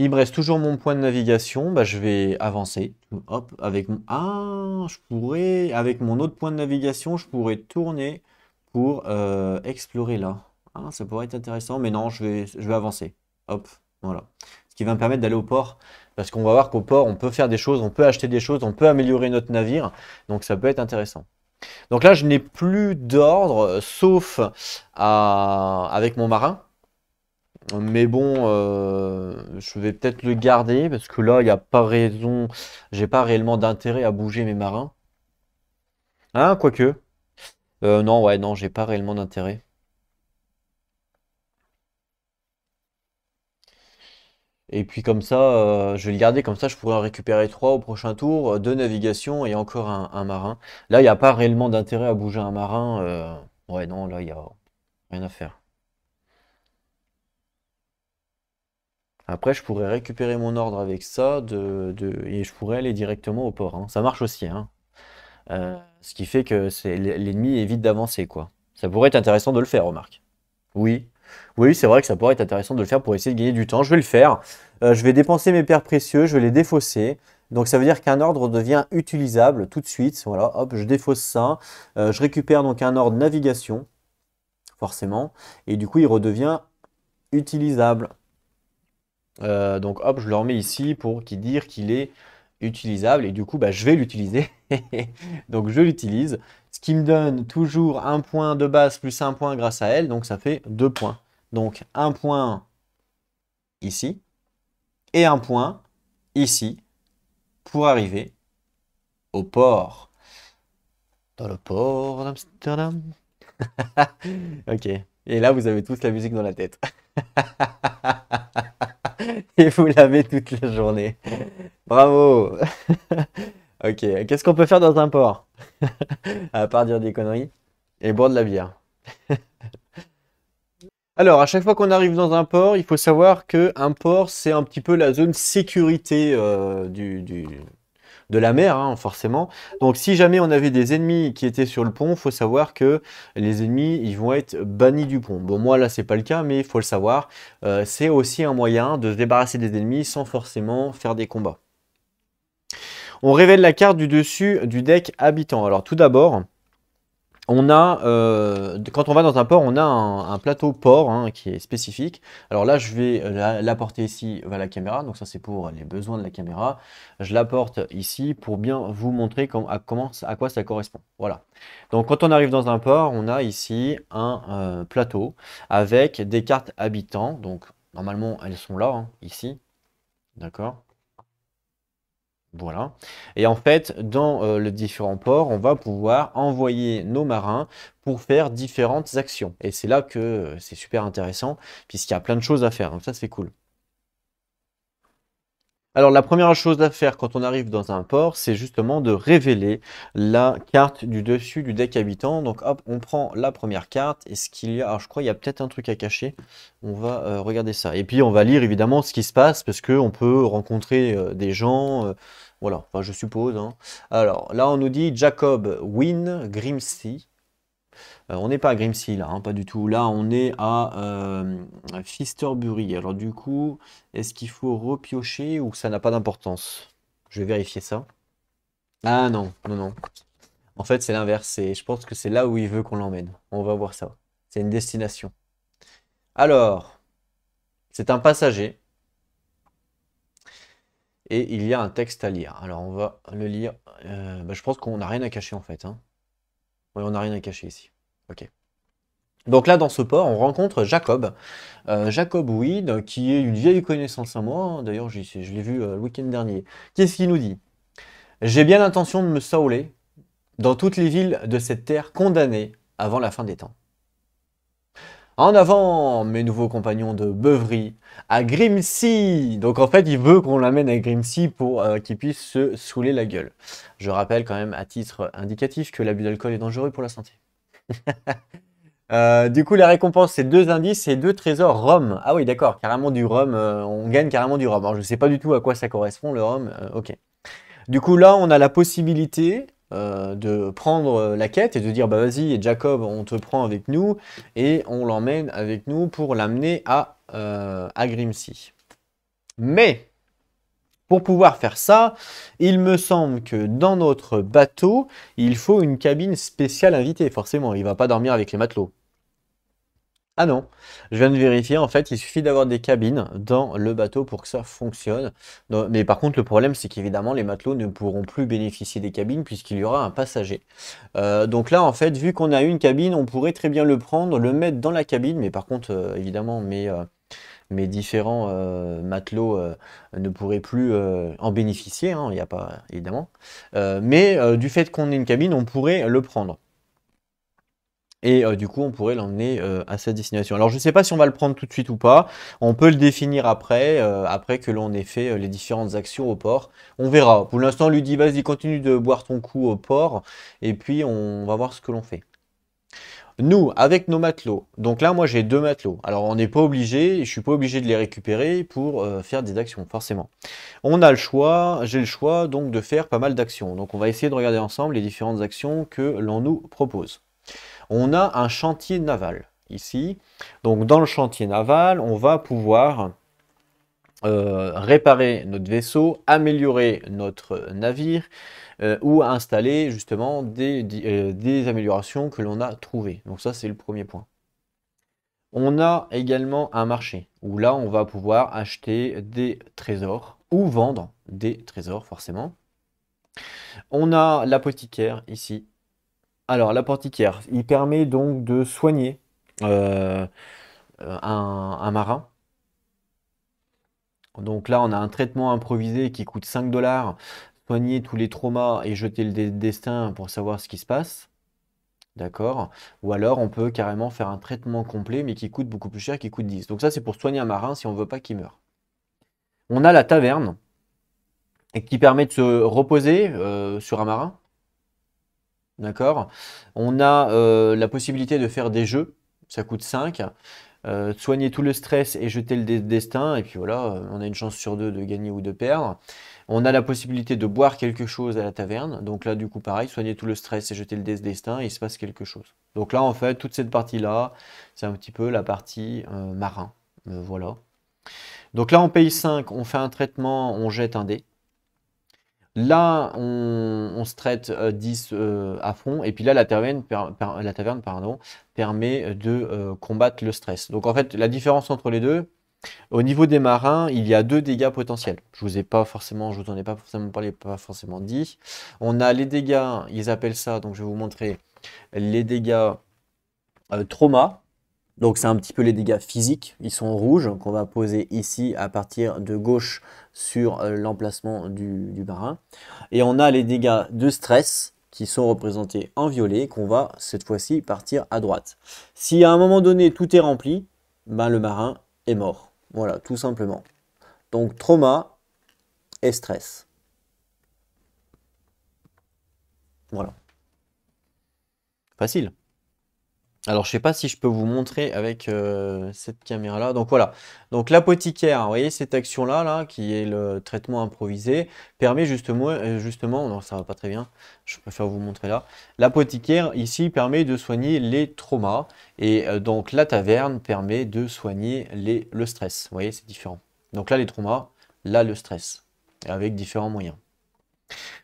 Il me reste toujours mon point de navigation. Bah, je vais avancer. Hop, avec mon... Ah, je pourrais... Avec mon autre point de navigation, je pourrais tourner pour euh, explorer là. Ah, ça pourrait être intéressant, mais non, je vais, je vais avancer. Hop, voilà. Ce qui va me permettre d'aller au port. Parce qu'on va voir qu'au port, on peut faire des choses, on peut acheter des choses, on peut améliorer notre navire. Donc ça peut être intéressant. Donc là, je n'ai plus d'ordre, sauf avec mon marin. Mais bon, euh, je vais peut-être le garder parce que là, il n'y a pas raison. J'ai pas réellement d'intérêt à bouger mes marins. Hein, quoique. Euh, non, ouais, non, j'ai pas réellement d'intérêt. Et puis comme ça, euh, je vais le garder, comme ça je pourrais en récupérer 3 au prochain tour, deux navigations et encore un, marin. Là, il n'y a pas réellement d'intérêt à bouger un marin. Ouais, non, là, il n'y a rien à faire. Après, je pourrais récupérer mon ordre avec ça et je pourrais aller directement au port. Hein. Ça marche aussi. Hein. Euh, ce qui fait que l'ennemi évite d'avancer. quoi. Ça pourrait être intéressant de le faire, remarque. Oui, oui, c'est vrai que ça pourrait être intéressant de le faire pour essayer de gagner du temps. Je vais le faire. Euh, je vais dépenser mes pères précieux, je vais les défausser. Donc ça veut dire qu'un ordre devient utilisable tout de suite. Voilà, hop, je défausse ça. Euh, je récupère donc un ordre navigation, forcément. Et du coup, il redevient utilisable. Euh, donc hop, je le remets ici pour qu'il dire qu'il est utilisable et du coup bah, je vais l'utiliser. donc je l'utilise, ce qui me donne toujours un point de base plus un point grâce à elle, donc ça fait deux points. Donc un point ici et un point ici pour arriver au port. Dans le port d'Amsterdam. ok. Et là, vous avez tous la musique dans la tête. et vous l'avez toute la journée. Bravo Ok, qu'est-ce qu'on peut faire dans un port À part dire des conneries et boire de la bière. Alors, à chaque fois qu'on arrive dans un port, il faut savoir qu'un port, c'est un petit peu la zone sécurité euh, du, de la mer, hein, forcément. Donc si jamais on avait des ennemis qui étaient sur le pont, il faut savoir que les ennemis, ils vont être bannis du pont. Bon, moi là, c'est pas le cas, mais il faut le savoir. Euh, c'est aussi un moyen de se débarrasser des ennemis sans forcément faire des combats. On révèle la carte du dessus du deck habitant. Alors tout d'abord, on a, euh, quand on va dans un port, on a un, plateau port hein, qui est spécifique. Alors là, je vais euh, l'apporter ici vers la caméra. Donc ça, c'est pour les besoins de la caméra. Je l'apporte ici pour bien vous montrer à, quoi ça correspond. Voilà. Donc quand on arrive dans un port, on a ici un euh, plateau avec des cartes habitants. Donc normalement, elles sont là, hein, ici. D'accord voilà. Et en fait, dans euh, les différents ports, on va pouvoir envoyer nos marins pour faire différentes actions. Et c'est là que euh, c'est super intéressant, puisqu'il y a plein de choses à faire. Donc ça, c'est cool. Alors la première chose à faire quand on arrive dans un port, c'est justement de révéler la carte du dessus du deck habitant. Donc hop, on prend la première carte. Et ce qu'il y a, alors je crois qu'il y a peut-être un truc à cacher. On va euh, regarder ça. Et puis on va lire évidemment ce qui se passe parce qu'on peut rencontrer euh, des gens. Euh, voilà, enfin je suppose. Hein. Alors là on nous dit Jacob Wynne Grimsey. Euh, on n'est pas à Grimsey là, hein, pas du tout. Là, on est à, euh, Fisterbury. Alors du coup, est-ce qu'il faut repiocher ou ça n'a pas d'importance Je vais vérifier ça. Ah non, non, non. En fait, c'est l'inverse. Je pense que c'est là où il veut qu'on l'emmène. On va voir ça. C'est une destination. Alors, c'est un passager. Et il y a un texte à lire. Alors, on va le lire. Euh, bah, je pense qu'on n'a rien à cacher en fait. Hein. Oui, on n'a rien à cacher ici. Ok. Donc là, dans ce port, on rencontre Jacob. Euh, Jacob Weed, qui est une vieille connaissance à moi. Hein. D'ailleurs, je, l'ai vu euh, le week-end dernier. Qu'est-ce qu'il nous dit J'ai bien l'intention de me saouler dans toutes les villes de cette terre condamnée avant la fin des temps. En avant, mes nouveaux compagnons de beuverie, à Grimsey Donc en fait, il veut qu'on l'amène à Grimsey pour euh, qu'il puisse se saouler la gueule. Je rappelle quand même à titre indicatif que l'abus d'alcool est dangereux pour la santé. Euh, du coup, la récompense, c'est deux indices et deux trésors rhum. Ah oui, d'accord, carrément du rhum. Euh, on gagne carrément du rhum. Alors, je ne sais pas du tout à quoi ça correspond, le rhum. Euh, ok. Du coup, là, on a la possibilité de prendre la quête et de dire bah vas-y, Jacob, on te prend avec nous et on l'emmène avec nous pour l'amener à, à Mais pour pouvoir faire ça, il me semble que dans notre bateau, il faut une cabine spéciale invitée. Forcément, il ne va pas dormir avec les matelots. Ah non, je viens de vérifier, en fait, il suffit d'avoir des cabines dans le bateau pour que ça fonctionne. mais par contre, le problème, c'est qu'évidemment, les matelots ne pourront plus bénéficier des cabines puisqu'il y aura un passager. Euh, donc là, en fait, vu qu'on a une cabine, on pourrait très bien le prendre, le mettre dans la cabine, mais par contre, euh, évidemment, mais... Euh, mes différents euh, matelots euh, ne pourraient plus euh, en bénéficier, hein, il n'y a pas évidemment. mais du fait qu'on ait une cabine, on pourrait le prendre. Et du coup, on pourrait l'emmener à sa destination. Alors, je ne sais pas si on va le prendre tout de suite ou pas. On peut le définir après, après que l'on ait fait les différentes actions au port. On verra. Pour l'instant, lui vas continue de boire ton coup au port. Et puis, on va voir ce que l'on fait. Nous, avec nos matelots, donc là, moi, j'ai deux matelots. Alors, on n'est pas obligé, je ne suis pas obligé de les récupérer pour euh, faire des actions, forcément. On a le choix, j'ai le choix, donc, de faire pas mal d'actions. Donc, on va essayer de regarder ensemble les différentes actions que l'on nous propose. On a un chantier naval, ici. Donc, dans le chantier naval, on va pouvoir... Euh, réparer notre vaisseau, améliorer notre navire, euh, ou à installer justement euh, des, améliorations que l'on a trouvées. Donc ça, c'est le premier point. On a également un marché où là, on va pouvoir acheter des trésors ou vendre des trésors forcément. On a l'apothicaire ici. Alors l'apothicaire, il permet donc de soigner euh, un, un marin. Donc là, on a un traitement improvisé qui coûte 5 dollars, soigner tous les traumas et jeter le destin pour savoir ce qui se passe. D'accord Ou alors on peut carrément faire un traitement complet mais qui coûte beaucoup plus cher, qui coûte 10. Donc ça c'est pour soigner un marin si on veut pas qu'il meure. On a la taverne qui permet de se reposer euh, sur un marin. D'accord On a euh, la possibilité de faire des jeux, ça coûte 5. Euh, soigner tout le stress et jeter le destin, et puis voilà, on a une chance sur deux de gagner ou de perdre. On a la possibilité de boire quelque chose à la taverne. Donc là, du coup, pareil, soigner tout le stress et jeter le dé ce destin, il se passe quelque chose. Donc là, en fait, toute cette partie-là, c'est un petit peu la partie euh, marin. Euh, voilà. Donc là, on paye 5, on fait un traitement, on jette un dé. Là, on, se traite 10 euh, à fond. Et puis là, la taverne, la taverne pardon, permet de combattre le stress. Donc en fait, la différence entre les deux, au niveau des marins, il y a deux dégâts potentiels. Je vous ai pas forcément, je vous en ai pas forcément parlé, pas forcément dit. On a les dégâts, ils appellent ça, donc je vais vous montrer les dégâts euh, trauma. Donc c'est un petit peu les dégâts physiques, ils sont rouges, qu'on va poser ici à partir de gauche sur euh, l'emplacement du, marin. Et on a les dégâts de stress, qui sont représentés en violet, qu'on va cette fois-ci partir à droite. Si à un moment donné tout est rempli, ben le marin est mort. Voilà, tout simplement. Donc trauma et stress. Voilà. Facile. Alors, je ne sais pas si je peux vous montrer avec euh, cette caméra-là. Donc, voilà. Donc, l'apothicaire, vous voyez, cette action-là, là, qui est le traitement improvisé, permet justement, euh, justement, non, ça va pas très bien, je préfère vous montrer là. L'apothicaire, ici, permet de soigner les traumas. Et euh, donc, la taverne permet de soigner les, le stress. Vous voyez, c'est différent. Donc là, les traumas, là, le stress, avec différents moyens.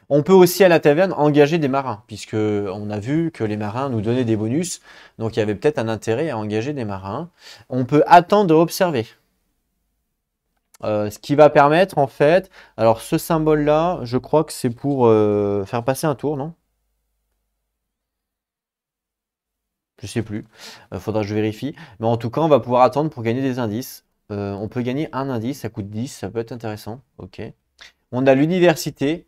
On peut aussi à la taverne engager des marins, puisque on a vu que les marins nous donnaient des bonus, donc il y avait peut-être un intérêt à engager des marins. On peut attendre observer. Euh, ce qui va permettre en fait, alors ce symbole là, je crois que c'est pour euh, faire passer un tour, non Je ne sais plus, euh, faudra que je vérifie. Mais en tout cas, on va pouvoir attendre pour gagner des indices. on peut gagner un indice, ça coûte 10, ça peut être intéressant. Ok. On a l'université,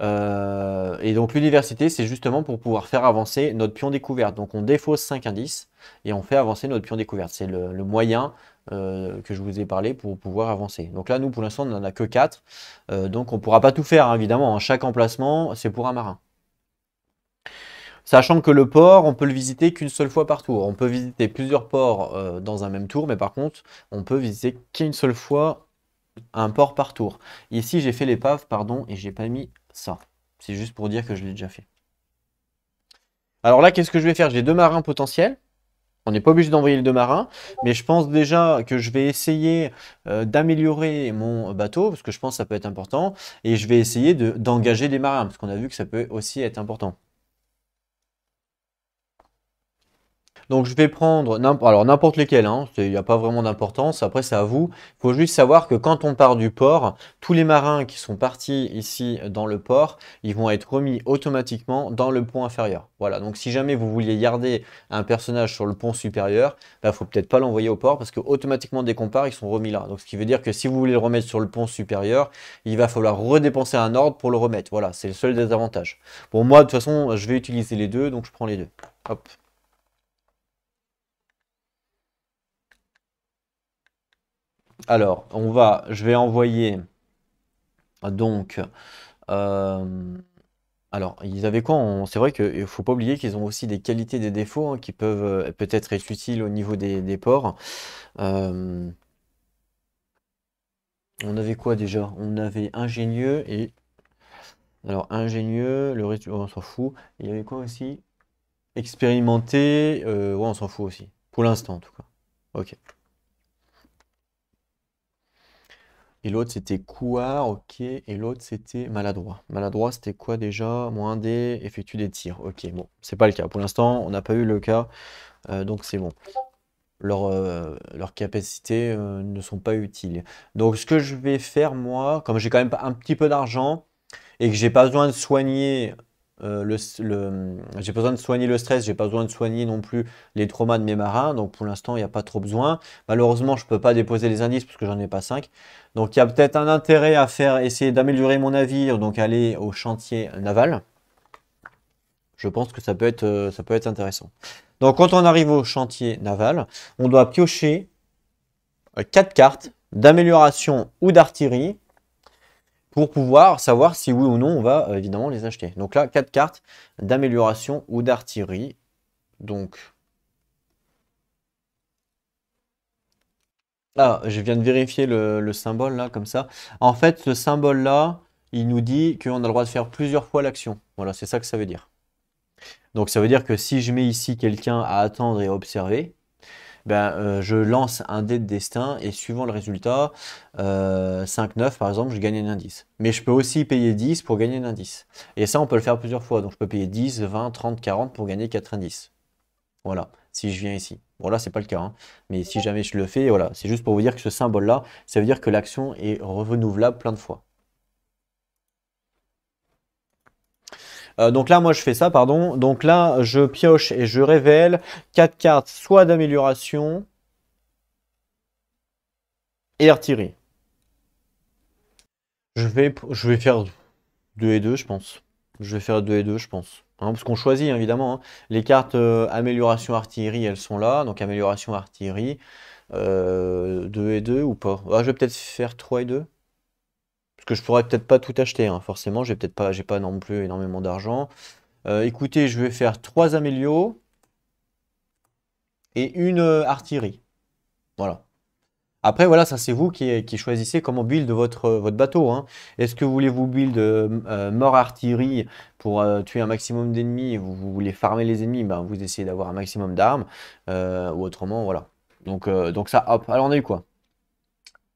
euh, et donc l'université, c'est justement pour pouvoir faire avancer notre pion découverte. Donc on défausse 5 indices et on fait avancer notre pion découverte. C'est le, moyen euh, que je vous ai parlé pour pouvoir avancer. Donc là, nous, pour l'instant, on n'en a que 4. Euh, donc on ne pourra pas tout faire, hein, évidemment. Hein. Chaque emplacement, c'est pour un marin. Sachant que le port, on peut le visiter qu'une seule fois par tour. On peut visiter plusieurs ports dans un même tour, mais par contre, on peut visiter qu'une seule fois un port par tour. Ici, j'ai fait l'épave, pardon, et j'ai pas mis ça. C'est juste pour dire que je l'ai déjà fait. Alors là, qu'est-ce que je vais faire J'ai deux marins potentiels. On n'est pas obligé d'envoyer les deux marins, mais je pense déjà que je vais essayer euh, d'améliorer mon bateau, parce que je pense que ça peut être important, et je vais essayer d'engager des marins, parce qu'on a vu que ça peut aussi être important. Donc je vais prendre alors n'importe lesquels, hein, il n'y a pas vraiment d'importance, après c'est à vous. Il faut juste savoir que quand on part du port, tous les marins qui sont partis ici dans le port, ils vont être remis automatiquement dans le pont inférieur. Voilà, donc si jamais vous vouliez garder un personnage sur le pont supérieur, il bah, ne faut peut-être pas l'envoyer au port parce que automatiquement dès qu'on part, ils sont remis là. Donc ce qui veut dire que si vous voulez le remettre sur le pont supérieur, il va falloir redépenser un ordre pour le remettre. Voilà, c'est le seul désavantage. Bon, moi de toute façon, je vais utiliser les deux, donc je prends les deux. Hop. Alors, on va, je vais envoyer donc. Euh, alors, ils avaient quoi C'est vrai qu'il ne faut pas oublier qu'ils ont aussi des qualités, des défauts hein, qui peuvent euh, peut-être être utiles au niveau des, ports. Euh, on avait quoi déjà On avait ingénieux et. Alors, ingénieux, le reste, oh, on s'en fout. Il y avait quoi aussi Expérimenté, ouais, on s'en fout aussi. Pour l'instant, en tout cas. Ok. Et l'autre, c'était quoi ok. Et l'autre, c'était maladroit. Maladroit, c'était quoi déjà Moins des, effectue des tirs. Ok, bon, c'est pas le cas. Pour l'instant, on n'a pas eu le cas. Euh, donc, c'est bon. Leur, euh, leurs capacités euh, ne sont pas utiles. Donc, ce que je vais faire, moi, comme j'ai quand même un petit peu d'argent et que j'ai pas besoin de soigner euh, mm, j'ai besoin de soigner le stress, j'ai pas besoin de soigner non plus les traumas de mes marins, donc pour l'instant il n'y a pas trop besoin. Malheureusement je peux pas déposer les indices parce que j'en ai pas 5. Donc il y a peut-être un intérêt à faire, essayer d'améliorer mon navire, donc aller au chantier naval. Je pense que ça peut être, euh, ça peut être intéressant. Donc quand on arrive au chantier naval, on doit piocher 4 euh, cartes d'amélioration ou d'artillerie pour pouvoir savoir si oui ou non on va euh, évidemment les acheter. Donc là, quatre cartes d'amélioration ou d'artillerie. Donc. Ah, je viens de vérifier le, le, symbole là, comme ça. En fait, ce symbole là, il nous dit qu'on a le droit de faire plusieurs fois l'action. Voilà, c'est ça que ça veut dire. Donc ça veut dire que si je mets ici quelqu'un à attendre et à observer, ben, euh, je lance un dé de destin et suivant le résultat, 5-9 euh, par exemple, je gagne un indice. Mais je peux aussi payer 10 pour gagner un indice. Et ça, on peut le faire plusieurs fois. Donc je peux payer 10, 20, 30, 40 pour gagner 4 indices. Voilà, si je viens ici. Bon là, c'est pas le cas, hein. mais si jamais je le fais, voilà, c'est juste pour vous dire que ce symbole-là, ça veut dire que l'action est renouvelable plein de fois. Euh, donc là, moi, je fais ça, pardon. Donc là, je pioche et je révèle 4 cartes, soit d'amélioration et artillerie. Je vais, faire 2 et 2, je pense. Je vais faire 2 et 2, je pense. Hein, parce qu'on choisit, évidemment. Hein. Les cartes euh, amélioration artillerie, elles sont là. Donc amélioration artillerie, 2 euh, et 2 ou pas ah, Je vais peut-être faire 3 et 2. Parce que je pourrais peut-être pas tout acheter, hein. forcément, j'ai peut-être pas, pas non plus énormément d'argent. Euh, écoutez, je vais faire trois amélios et une euh, artillerie. Voilà. Après, voilà, ça c'est vous qui, choisissez comment build votre, euh, votre bateau. Hein. Est-ce que vous voulez vous build mort artillerie pour tuer un maximum d'ennemis vous, voulez farmer les ennemis ben, Vous essayez d'avoir un maximum d'armes. ou autrement, voilà. Donc, donc ça, hop. Alors on a eu quoi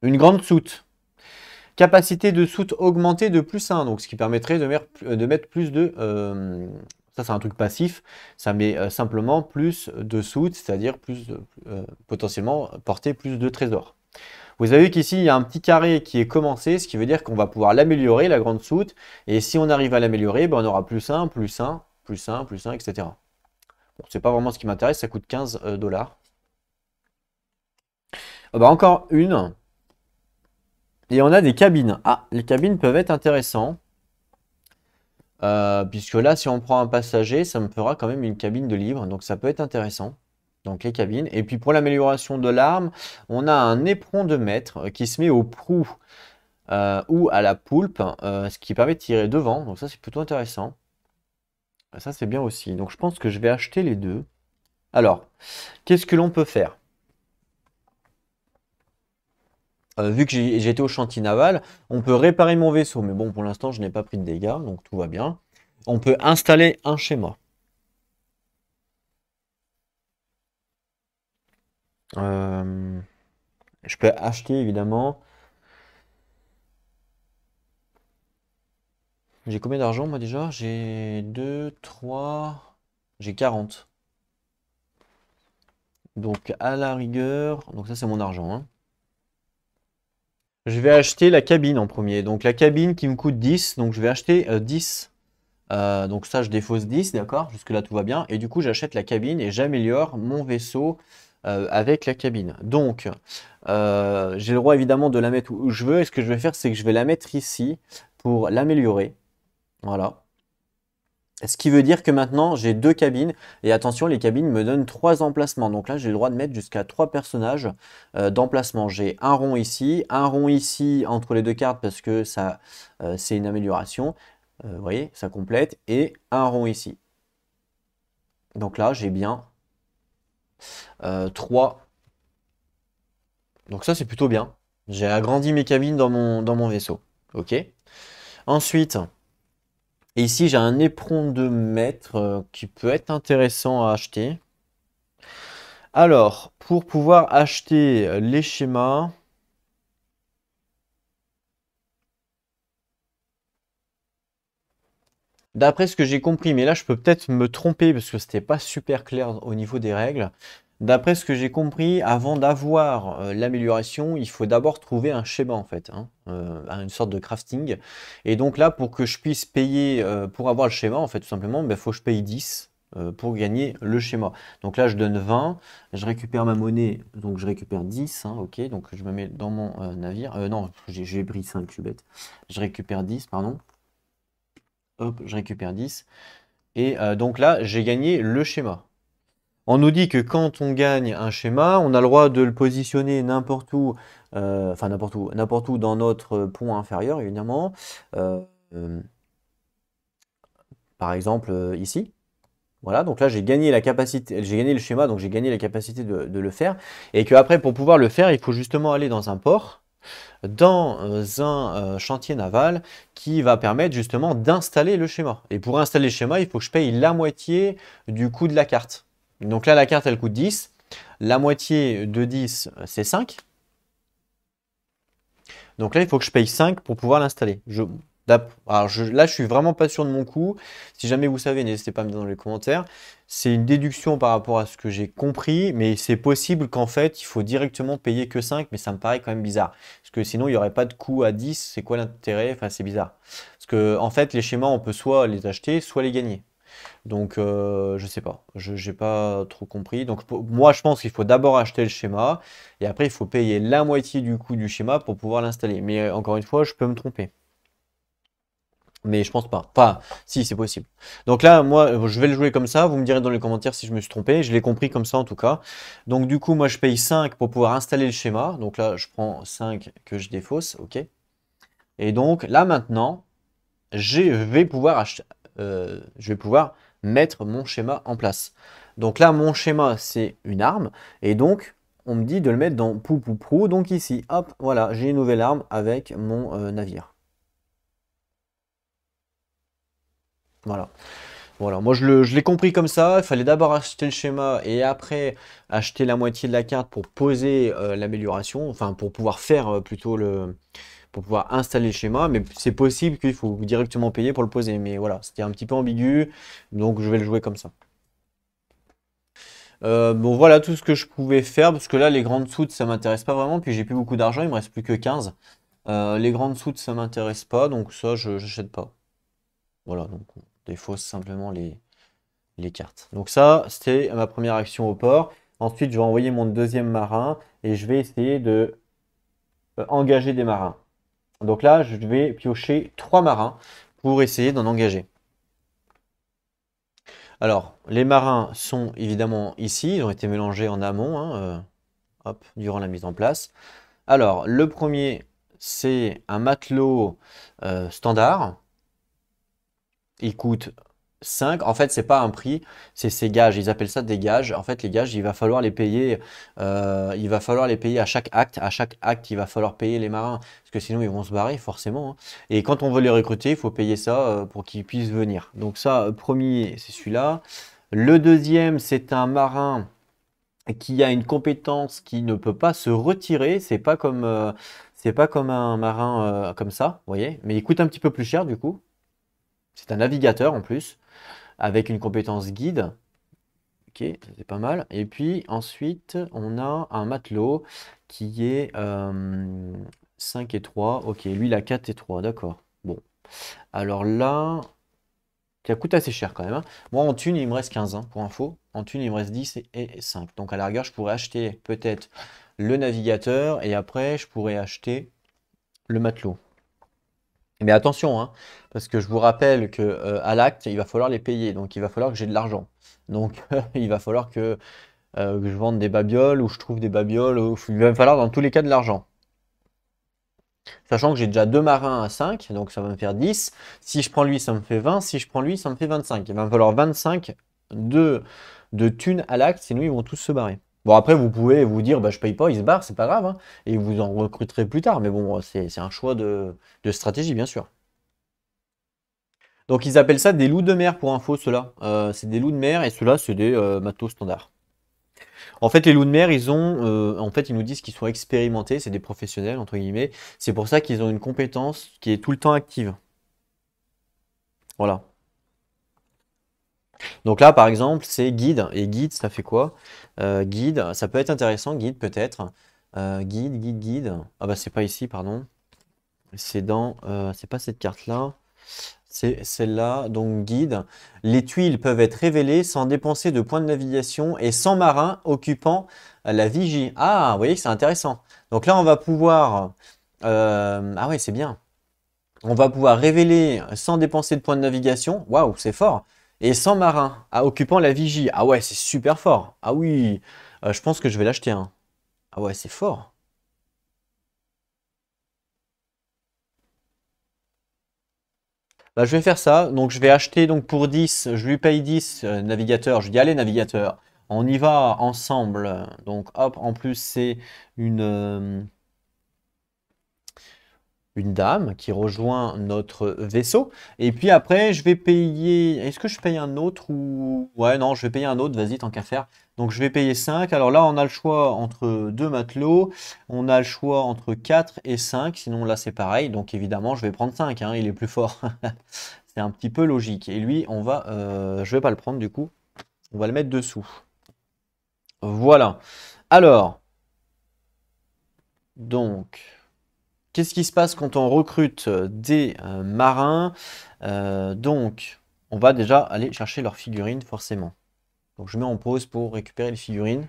Une grande soute. Capacité de soute augmentée de plus 1, donc ce qui permettrait de, euh, mettre plus de... Euh, ça, c'est un truc passif. Ça met euh, simplement plus de soute, c'est-à-dire plus potentiellement porter plus de trésors. Vous avez vu qu'ici, il y a un petit carré qui est commencé, ce qui veut dire qu'on va pouvoir l'améliorer, la grande soute. Et si on arrive à l'améliorer, ben, on aura plus 1, plus 1, plus 1, plus 1, etc. Bon, c'est pas vraiment ce qui m'intéresse, ça coûte 15 dollars. Ah bah, encore une. Et on a des cabines. Ah, les cabines peuvent être intéressantes. Euh, puisque là, si on prend un passager, ça me fera quand même une cabine de libre. Donc ça peut être intéressant. Donc les cabines. Et puis pour l'amélioration de l'arme, on a un éperon de maître euh, qui se met au prou euh, ou à la poulpe, ce qui permet de tirer devant. Donc ça, c'est plutôt intéressant. Ça, c'est bien aussi. Donc je pense que je vais acheter les deux. Alors, qu'est-ce que l'on peut faire Euh, vu que j'étais au chantier naval, on peut réparer mon vaisseau. Mais bon, pour l'instant, je n'ai pas pris de dégâts, donc tout va bien. On peut installer un schéma. Euh, je peux acheter, évidemment. J'ai combien d'argent, moi, déjà J'ai 2, 3... J'ai 40. Donc, à la rigueur... Donc, ça, c'est mon argent, hein. Je vais acheter la cabine en premier. Donc la cabine qui me coûte 10, donc je vais acheter 10. Euh, euh, donc ça, je défausse 10, d'accord Jusque-là, tout va bien. Et du coup, j'achète la cabine et j'améliore mon vaisseau euh, avec la cabine. Donc, j'ai le droit évidemment de la mettre où je veux. Et ce que je vais faire, c'est que je vais la mettre ici pour l'améliorer. Voilà. Ce qui veut dire que maintenant j'ai deux cabines et attention les cabines me donnent trois emplacements. Donc là j'ai le droit de mettre jusqu'à trois personnages euh, d'emplacement. J'ai un rond ici, un rond ici entre les deux cartes parce que ça euh, c'est une amélioration. Euh, vous voyez, ça complète et un rond ici. Donc là j'ai bien trois. Donc ça c'est plutôt bien. J'ai agrandi mes cabines dans mon, dans mon vaisseau. Ok. Ensuite, et ici, j'ai un éperon de mètre euh, qui peut être intéressant à acheter. Alors, pour pouvoir acheter euh, les schémas... D'après ce que j'ai compris, mais là je peux peut-être me tromper parce que c'était pas super clair au niveau des règles. D'après ce que j'ai compris, avant d'avoir euh, l'amélioration, il faut d'abord trouver un schéma en fait, hein, euh, une sorte de crafting. Et donc là, pour que je puisse payer, euh, pour avoir le schéma en fait, tout simplement, il ben, faut que je paye 10 pour gagner le schéma. Donc là, je donne 20, je récupère ma monnaie, donc je récupère 10, hein, ok, donc je me mets dans mon navire. non, j'ai pris 5, je bête. Je récupère 10, pardon. Hop, je récupère 10. Et donc là, j'ai gagné le schéma. On nous dit que quand on gagne un schéma, on a le droit de le positionner n'importe où, euh, enfin n'importe où, n'importe où dans notre pont inférieur, évidemment. Euh, euh, par exemple, ici. Voilà, donc là j'ai gagné la capacité, j'ai gagné le schéma, donc j'ai gagné la capacité de, de le faire. Et qu'après, pour pouvoir le faire, il faut justement aller dans un port, dans un chantier naval qui va permettre justement d'installer le schéma. Et pour installer le schéma, il faut que je paye la moitié du coût de la carte. Donc là, la carte, elle coûte 10. La moitié de 10, c'est 5. Donc là, il faut que je paye 5 pour pouvoir l'installer. Je... Alors je... là, je suis vraiment pas sûr de mon coût. Si jamais vous savez, n'hésitez pas à me dire dans les commentaires. C'est une déduction par rapport à ce que j'ai compris, mais c'est possible qu'en fait, il faut directement payer que 5, mais ça me paraît quand même bizarre. Parce que sinon, il n'y aurait pas de coût à 10. C'est quoi l'intérêt Enfin, c'est bizarre. Parce que en fait, les schémas, on peut soit les acheter, soit les gagner. Donc, euh, je sais pas. Je n'ai pas trop compris. Donc, moi, je pense qu'il faut d'abord acheter le schéma et après, il faut payer la moitié du coût du schéma pour pouvoir l'installer. Mais euh, encore une fois, je peux me tromper. Mais je pense pas. Enfin, si, c'est possible. Donc là, moi, je vais le jouer comme ça. Vous me direz dans les commentaires si je me suis trompé. Je l'ai compris comme ça, en tout cas. Donc du coup, moi, je paye 5 pour pouvoir installer le schéma. Donc là, je prends 5 que je défausse. OK. Et donc, là, maintenant, je vais pouvoir acheter. Euh, je vais pouvoir mettre mon schéma en place. Donc là, mon schéma, c'est une arme. Et donc, on me dit de le mettre dans pou pou prou. Donc ici, hop, voilà, j'ai une nouvelle arme avec mon euh, navire. Voilà. Voilà, moi je l'ai compris comme ça, il fallait d'abord acheter le schéma et après acheter la moitié de la carte pour poser euh, l'amélioration, enfin pour pouvoir faire plutôt le, pouvoir installer chez moi mais c'est possible qu'il faut directement payer pour le poser. Mais voilà, c'était un petit peu ambigu, donc je vais le jouer comme ça. Euh, bon voilà tout ce que je pouvais faire, parce que là les grandes soutes ça m'intéresse pas vraiment, puis j'ai plus beaucoup d'argent, il me reste plus que 15. Euh, les grandes soutes ça m'intéresse pas, donc ça je n'achète pas. Voilà, donc on défausse simplement les, les cartes. Donc ça c'était ma première action au port. Ensuite je vais envoyer mon deuxième marin, et je vais essayer de euh, engager des marins. Donc là, je vais piocher trois marins pour essayer d'en engager. Alors, les marins sont évidemment ici, ils ont été mélangés en amont, hein, euh, durant la mise en place. Alors, le premier, c'est un matelot euh, standard. Il coûte 5, en fait, c'est pas un prix, c'est ces gages. Ils appellent ça des gages. En fait, les gages, il va falloir les payer. Euh, il va falloir les payer à chaque acte. À chaque acte, il va falloir payer les marins parce que sinon ils vont se barrer forcément. Hein. Et quand on veut les recruter, il faut payer ça euh, pour qu'ils puissent venir. Donc ça, euh, premier, c'est celui-là. Le deuxième, c'est un marin qui a une compétence qui ne peut pas se retirer. C'est pas comme pas comme un marin comme ça, vous voyez. Mais il coûte un petit peu plus cher du coup. C'est un navigateur en plus avec une compétence guide. Ok, c'est pas mal. Et puis ensuite, on a un matelot qui est 5 euh, et 3. Ok, lui, il a 4 et 3, d'accord. Bon. Alors là, ça coûte assez cher quand même. Hein. Moi, en thune, il me reste 15 hein, pour info. En thune, il me reste 10 et 5. Donc à la rigueur, je pourrais acheter peut-être le navigateur et après, je pourrais acheter le matelot. Mais attention, hein, parce que je vous rappelle que euh, à l'acte, il va falloir les payer, donc il va falloir que j'ai de l'argent. Donc il va falloir euh, que, je vende des babioles ou je trouve des babioles, il va me falloir dans tous les cas de l'argent. Sachant que j'ai déjà deux marins à 5, donc ça va me faire 10. Si je prends lui, ça me fait 20. Si je prends lui, ça me fait 25. Il va me falloir 25 de, de thunes à l'acte, sinon ils vont tous se barrer. Bon, après, vous pouvez vous dire, bah, je paye pas, il se barre, c'est pas grave, hein, et vous en recruterez plus tard. Mais bon, c'est un choix de, stratégie, bien sûr. Donc, ils appellent ça des loups de mer, pour info, ceux-là. Euh, c'est des loups de mer, et ceux-là, c'est des euh, matos standards. En fait, les loups de mer, ils ont, euh, en fait, ils nous disent qu'ils sont expérimentés, c'est des professionnels, entre guillemets. C'est pour ça qu'ils ont une compétence qui est tout le temps active. Voilà. Donc là, par exemple, c'est guide. Et guide, ça fait quoi euh, Guide, ça peut être intéressant, guide peut-être. Euh, guide, guide, guide. Ah bah c'est pas ici, pardon. C'est dans... Euh, c'est pas cette carte-là. C'est celle-là, donc guide. Les tuiles peuvent être révélées sans dépenser de points de navigation et sans marin occupant la vigie. Ah, vous voyez que c'est intéressant. Donc là, on va pouvoir... ah ouais, c'est bien. On va pouvoir révéler sans dépenser de points de navigation. Waouh, c'est fort et sans marins à, occupant la vigie. Ah ouais, c'est super fort. Ah oui, euh, je pense que je vais l'acheter un. Hein. Ah ouais, c'est fort. Bah, je vais faire ça. Donc, je vais acheter donc pour 10, je lui paye 10 euh, navigateur. navigateurs. Je dis, allez, navigateur, on y va ensemble. Donc, hop, en plus, c'est une. Euh, une dame qui rejoint notre vaisseau. Et puis après, je vais payer... Est-ce que je paye un autre ou... Ouais, non, je vais payer un autre, vas-y, tant qu'à faire. Donc je vais payer 5. Alors là, on a le choix entre deux matelots. On a le choix entre 4 et 5. Sinon, là, c'est pareil. Donc évidemment, je vais prendre 5. Hein. il est plus fort. c'est un petit peu logique. Et lui, on va... Euh, je vais pas le prendre, du coup. On va le mettre dessous. Voilà. Alors... Donc... Qu'est-ce qui se passe quand on recrute euh, des euh, marins euh, Donc, on va déjà aller chercher leur figurine, forcément. Donc, je mets en pause pour récupérer les figurines.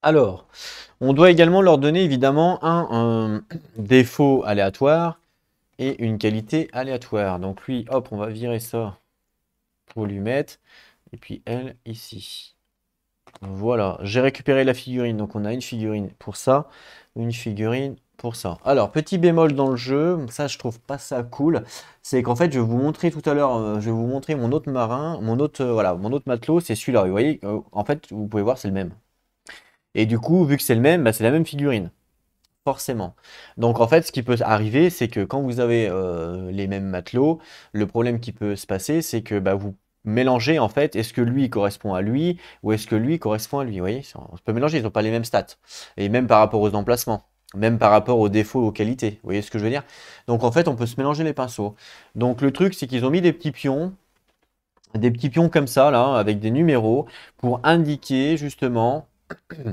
Alors, on doit également leur donner, évidemment, un défaut aléatoire et une qualité aléatoire. Donc, lui, hop, on va virer ça pour lui mettre. Et puis, elle, ici. Voilà, j'ai récupéré la figurine. Donc, on a une figurine pour ça, une figurine ça. Alors, petit bémol dans le jeu, ça je trouve pas ça cool, c'est qu'en fait je vais vous montrer tout à l'heure, euh, je vais vous montrer mon autre marin, mon autre, euh, voilà, mon autre matelot, c'est celui-là. Vous voyez, euh, en fait, vous pouvez voir, c'est le même. Et du coup, vu que c'est le même, bah, c'est la même figurine. Forcément. Donc en fait, ce qui peut arriver, c'est que quand vous avez les mêmes matelots, le problème qui peut se passer, c'est que bah, vous mélangez en fait, est-ce que lui correspond à lui ou est-ce que lui correspond à lui, vous voyez On peut mélanger, ils n'ont pas les mêmes stats. Et même par rapport aux emplacements même par rapport aux défauts aux qualités. Vous voyez ce que je veux dire Donc en fait, on peut se mélanger les pinceaux. Donc le truc, c'est qu'ils ont mis des petits pions, des petits pions comme ça, là, avec des numéros, pour indiquer justement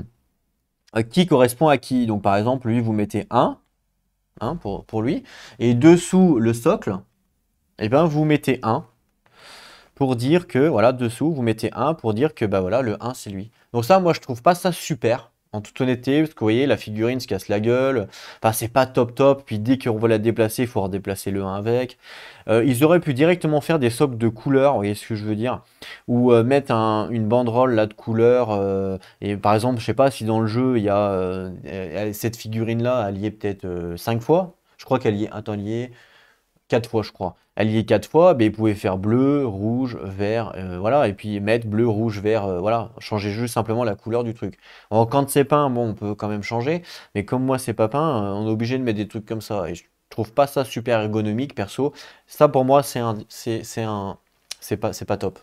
euh, qui correspond à qui. Donc par exemple, lui, vous mettez 1, hein, pour, pour, lui, et dessous le socle, eh ben, vous mettez 1 pour dire que, voilà, dessous, vous mettez 1 pour dire que, bah voilà, le 1, c'est lui. Donc ça, moi, je trouve pas ça super. En toute honnêteté, parce que vous voyez, la figurine se casse la gueule. Enfin, c'est pas top top. Puis dès qu'on va la déplacer, il faut redéplacer le 1 avec. Euh, ils auraient pu directement faire des socles de couleurs, vous voyez ce que je veux dire Ou euh, mettre une banderole là de couleurs. Euh, et par exemple, je sais pas si dans le jeu, il y a cette figurine-là, elle y est peut-être 5 fois. Je crois qu'elle y est. un temps y quatre fois, je crois. Allier quatre fois, mais ben, vous pouvez faire bleu, rouge, vert, euh, voilà, et puis mettre bleu, rouge, vert, euh, voilà, changer juste simplement la couleur du truc. quand c'est peint, bon, on peut quand même changer, mais comme moi c'est pas peint, euh, on est obligé de mettre des trucs comme ça. Et je trouve pas ça super ergonomique, perso. Ça pour moi, c'est un, c'est un, c'est pas, c'est pas top.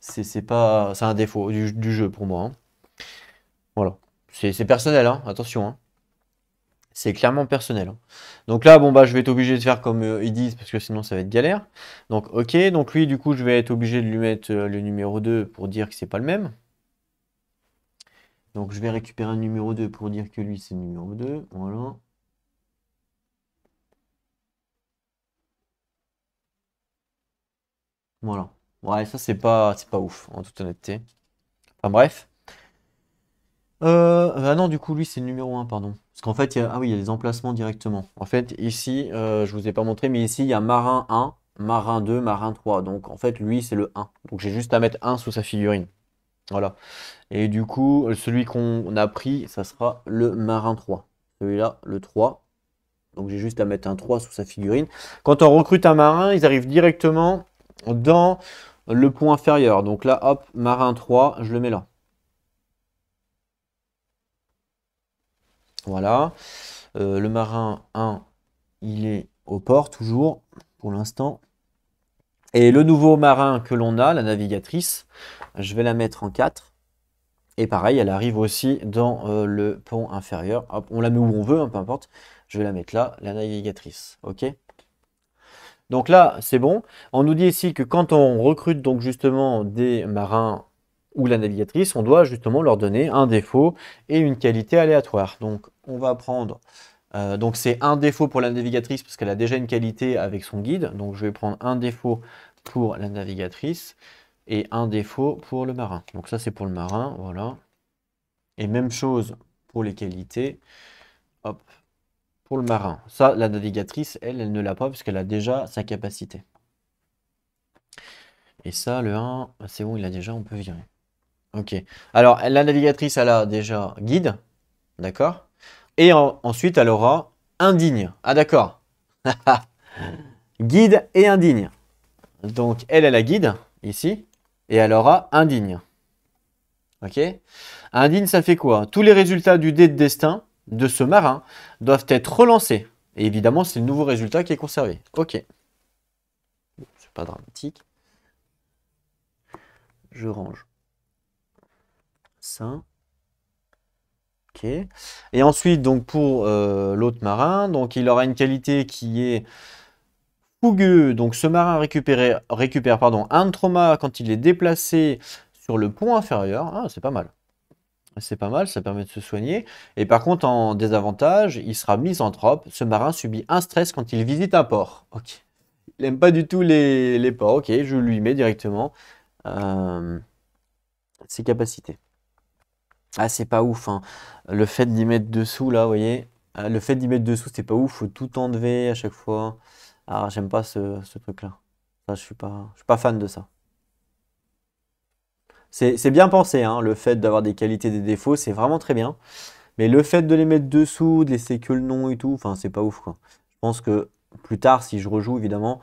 C'est pas, c'est un défaut du, jeu pour moi. Hein. Voilà, c'est personnel, hein, attention. Hein c'est clairement personnel. Hein. Donc là, bon bah je vais être obligé de faire comme euh, ils disent parce que sinon ça va être galère. Donc ok, donc lui du coup je vais être obligé de lui mettre euh, le numéro 2 pour dire que c'est pas le même. Donc je vais récupérer un numéro 2 pour dire que lui c'est le numéro 2. Voilà. Voilà. Ouais, ça c'est pas c'est pas ouf en toute honnêteté. Enfin bref. Euh, ah non, du coup, lui, c'est le numéro 1, pardon. Parce qu'en fait, il y a, ah oui, y a les emplacements directement. En fait, ici, euh, je ne vous ai pas montré, mais ici, il y a marin 1, marin 2, marin 3. Donc, en fait, lui, c'est le 1. Donc, j'ai juste à mettre 1 sous sa figurine. Voilà. Et du coup, celui qu'on a pris, ça sera le marin 3. Celui-là, le 3. Donc, j'ai juste à mettre un 3 sous sa figurine. Quand on recrute un marin, ils arrivent directement dans le point inférieur. Donc là, hop, marin 3, je le mets là. Voilà. Euh, le marin 1, il est au port toujours, pour l'instant. Et le nouveau marin que l'on a, la navigatrice, je vais la mettre en 4. Et pareil, elle arrive aussi dans euh, le pont inférieur. on la met où on veut, hein, peu importe. Je vais la mettre là, la navigatrice. OK donc là, c'est bon. On nous dit ici que quand on recrute donc justement des marins ou la navigatrice, on doit justement leur donner un défaut et une qualité aléatoire. Donc on va prendre, euh, donc c'est un défaut pour la navigatrice parce qu'elle a déjà une qualité avec son guide, donc je vais prendre un défaut pour la navigatrice et un défaut pour le marin. Donc ça c'est pour le marin, voilà. Et même chose pour les qualités, hop, pour le marin. Ça, la navigatrice, elle, elle ne l'a pas parce qu'elle a déjà sa capacité. Et ça, le 1, c'est bon, il a déjà, on peut virer. Alors, la navigatrice, elle a déjà guide. D'accord Et ensuite, elle aura indigne. Ah, d'accord. guide et indigne. Donc, elle, elle a guide, ici. Et elle aura indigne. Ok Indigne, ça fait quoi Tous les résultats du dé de destin de ce marin doivent être relancés. Et évidemment, c'est le nouveau résultat qui est conservé. Ok. C'est pas dramatique. Je range. Ok. Et ensuite, donc pour euh, l'autre marin, donc il aura une qualité qui est fougueux. Donc ce marin récupère, récupère pardon, un trauma quand il est déplacé sur le pont inférieur. Ah, c'est pas mal. C'est pas mal, ça permet de se soigner. Et par contre, en désavantage, il sera misanthrope. Ce marin subit un stress quand il visite un port. Ok. Il n'aime pas du tout les, les, ports. je lui mets directement euh, ses capacités. Ah, c'est pas ouf. Hein. Le fait d'y mettre dessous, là, vous voyez. Ah, le fait d'y mettre dessous, c'est pas ouf. Faut tout enlever à chaque fois. Ah, j'aime pas ce, truc-là. Ça, je suis pas, je suis pas fan de ça. C'est bien pensé, hein. le fait d'avoir des qualités, des défauts, c'est vraiment très bien. Mais le fait de les mettre dessous, de laisser que le nom et tout, enfin, c'est pas ouf, quoi. Je pense que plus tard, si je rejoue, évidemment,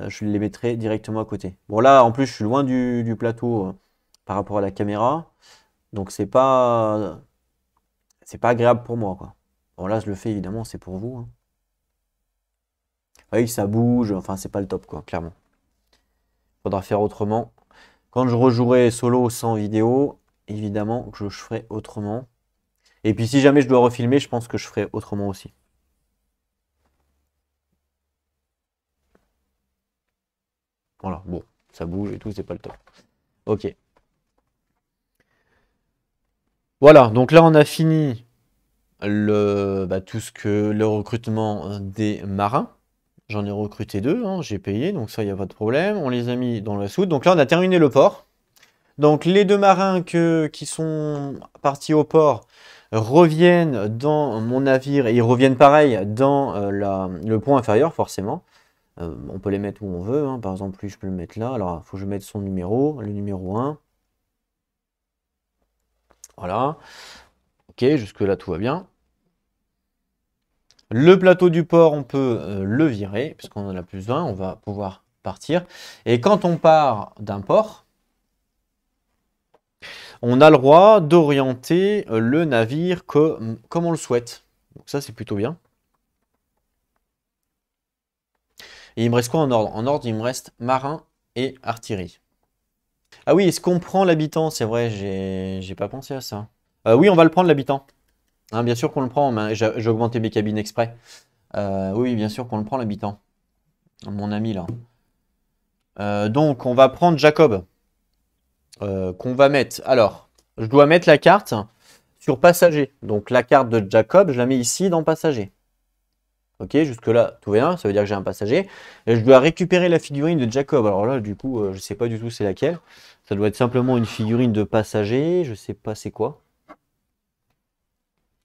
euh, je les mettrai directement à côté. Bon, là, en plus, je suis loin du, plateau euh, par rapport à la caméra. Donc c'est pas c'est pas agréable pour moi Bon là je le fais évidemment, c'est pour vous. Hein. Oui, ça bouge, enfin c'est pas le top quoi, clairement. Faudra faire autrement. Quand je rejouerai solo sans vidéo, évidemment que je ferai autrement. Et puis si jamais je dois refilmer, je pense que je ferai autrement aussi. Voilà, bon, ça bouge et tout, c'est pas le top. Ok. Voilà, donc là on a fini le, bah, tout ce que le recrutement euh, des marins. J'en ai recruté deux, hein, j'ai payé, donc ça, il n'y a pas de problème. On les a mis dans la soute. Donc là, on a terminé le port. Donc les deux marins qui sont partis au port reviennent dans mon navire et ils reviennent pareil dans euh, le pont inférieur, forcément. Euh, on peut les mettre où on veut. Hein. Par exemple, lui, je peux le mettre là. Alors, il faut que je mette son numéro, le numéro 1. Voilà. Ok, jusque-là, tout va bien. Le plateau du port, on peut euh, le virer, puisqu'on en a plus besoin. on va pouvoir partir. Et quand on part d'un port, on a le droit d'orienter euh, le navire comme, comme on le souhaite. Donc ça, c'est plutôt bien. Et il me reste quoi en ordre En ordre, il me reste marin et artillerie. Ah oui, est-ce qu'on prend l'habitant C'est vrai, j'ai pas pensé à ça. Euh, oui, on va le prendre l'habitant. Hein, bien sûr qu'on le prend, j'ai augmenté mes cabines exprès. Euh, oui, bien sûr qu'on le prend l'habitant. Mon ami là. Euh, donc, on va prendre Jacob. qu'on va mettre. Alors, je dois mettre la carte sur passager. Donc, la carte de Jacob, je la mets ici dans passager. Ok, jusque-là, tout va bien, ça veut dire que j'ai un passager. je dois récupérer la figurine de Jacob. Alors là, du coup, euh, je ne sais pas du tout c'est laquelle. Ça doit être simplement une figurine de passager, je ne sais pas c'est quoi.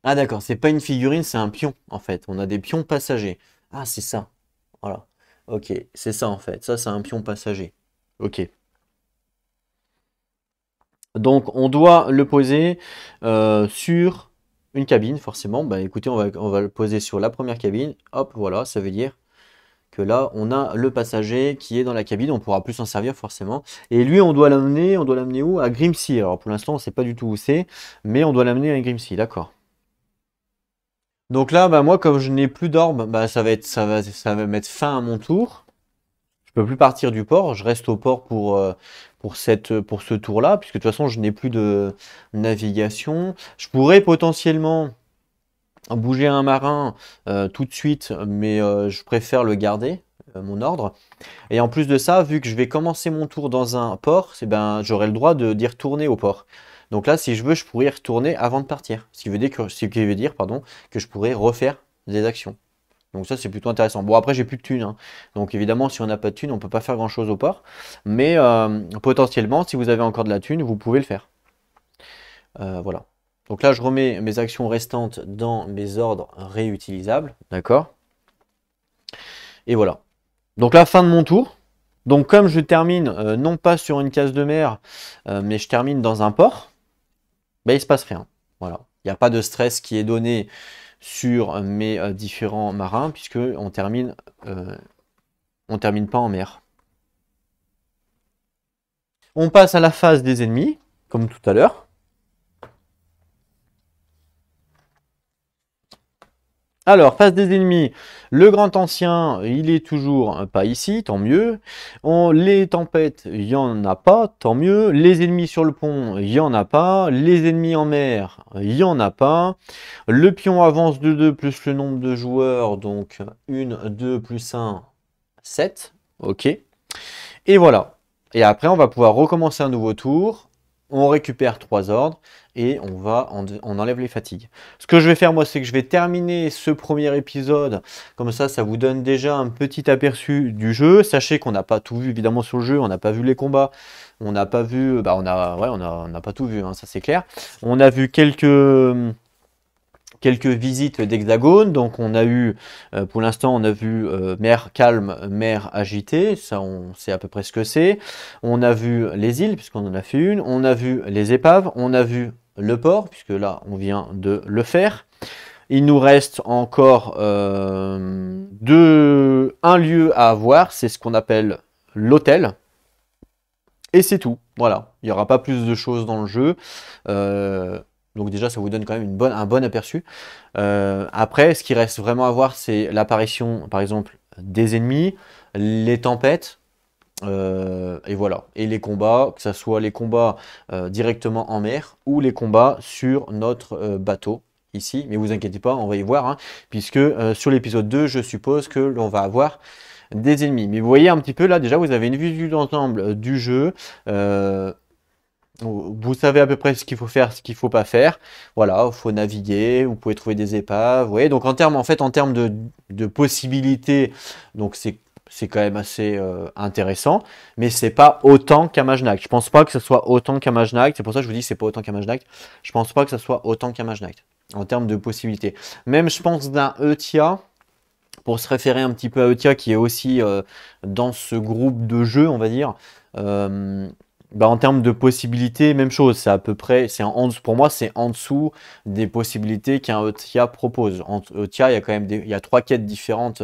Ah d'accord, c'est pas une figurine, c'est un pion, en fait. On a des pions passagers. Ah, c'est ça. Voilà. Ok, c'est ça, en fait. Ça, c'est un pion passager. Ok. Donc, on doit le poser euh, sur une cabine, forcément, Ben, écoutez, on va, on va le poser sur la première cabine. Hop, voilà, ça veut dire que là, on a le passager qui est dans la cabine, on pourra plus s'en servir forcément. Et lui, on doit l'amener, on doit l'amener où À Grimsey. Alors pour l'instant, on ne sait pas du tout où c'est, mais on doit l'amener à Grimsey. d'accord. Donc là, ben moi, comme je n'ai plus d'orbe, ça, va être, ça, va, ça va mettre fin à mon tour je peux plus partir du port, je reste au port pour, euh, pour, cette, pour ce tour-là, puisque de toute façon, je n'ai plus de navigation. Je pourrais potentiellement bouger un marin euh, tout de suite, mais euh, je préfère le garder, mon ordre. Et en plus de ça, vu que je vais commencer mon tour dans un port, c'est ben, j'aurai le droit de dire retourner au port. Donc là, si je veux, je pourrais y retourner avant de partir. Ce qui veut dire que, ce qui veut dire, pardon, que je pourrais refaire des actions. Donc ça, c'est plutôt intéressant. Bon, après, j'ai plus de thunes. Hein. Donc évidemment, si on n'a pas de thunes, on ne peut pas faire grand-chose au port. Mais euh, potentiellement, si vous avez encore de la thune, vous pouvez le faire. Euh, voilà. Donc là, je remets mes actions restantes dans mes ordres réutilisables. D'accord Et voilà. Donc la fin de mon tour. Donc comme je termine euh, non pas sur une case de mer, mais je termine dans un port, ben, il ne se passe rien. Voilà. Il n'y a pas de stress qui est donné sur mes euh, différents marins, puisque on termine, euh, on termine pas en mer. On passe à la phase des ennemis, comme tout à l'heure. Alors, face des ennemis, le grand ancien, il est toujours pas ici, tant mieux. les tempêtes, il n'y en a pas, tant mieux. Les ennemis sur le pont, il n'y en a pas. Les ennemis en mer, il n'y en a pas. Le pion avance de 2 plus le nombre de joueurs, donc 1, 2 plus 1, 7. Ok. Et voilà. Et après, on va pouvoir recommencer un nouveau tour on récupère trois ordres et on va on enlève les fatigues. Ce que je vais faire moi, c'est que je vais terminer ce premier épisode. Comme ça, ça vous donne déjà un petit aperçu du jeu. Sachez qu'on n'a pas tout vu évidemment sur le jeu. On n'a pas vu les combats. On n'a pas vu, bah on a, ouais, on n'a pas tout vu. Hein, ça c'est clair. On a vu quelques quelques visites d'Hexagone. Donc on a eu, euh, pour l'instant, on a vu euh, mer calme, mer agitée. Ça, on sait à peu près ce que c'est. On a vu les îles, puisqu'on en a fait une. On a vu les épaves. On a vu le port, puisque là, on vient de le faire. Il nous reste encore euh, deux, un lieu à voir, c'est ce qu'on appelle l'hôtel. Et c'est tout, voilà. Il n'y aura pas plus de choses dans le jeu. Donc déjà, ça vous donne quand même une bonne, un bon aperçu. Euh, après, ce qui reste vraiment à voir, c'est l'apparition, par exemple, des ennemis, les tempêtes, euh, et voilà. Et les combats, que ce soit les combats euh, directement en mer ou les combats sur notre bateau ici. Mais vous inquiétez pas, on va y voir, hein, puisque sur l'épisode 2, je suppose que l'on va avoir des ennemis. Mais vous voyez un petit peu là, déjà, vous avez une vue d'ensemble du jeu. Vous savez à peu près ce qu'il faut faire, ce qu'il ne faut pas faire. Voilà, il faut naviguer, vous pouvez trouver des épaves. Vous donc en termes en fait, en termes de, de possibilités, donc c'est c'est quand même assez euh, intéressant, mais c'est pas autant qu'un Je Je pense pas que ce soit autant qu'un C'est pour ça que je vous dis que c'est pas autant qu'un Je Je pense pas que ce soit autant qu'un en termes de possibilités. Même je pense d'un Eutia, pour se référer un petit peu à Eutia qui est aussi euh, dans ce groupe de jeux, on va dire. Euh, bah, en termes de possibilités, même chose. C'est à peu près, c'est en, pour moi, c'est en dessous des possibilités qu'un Otia e propose. En Otia, e il y a quand même il y a trois quêtes différentes.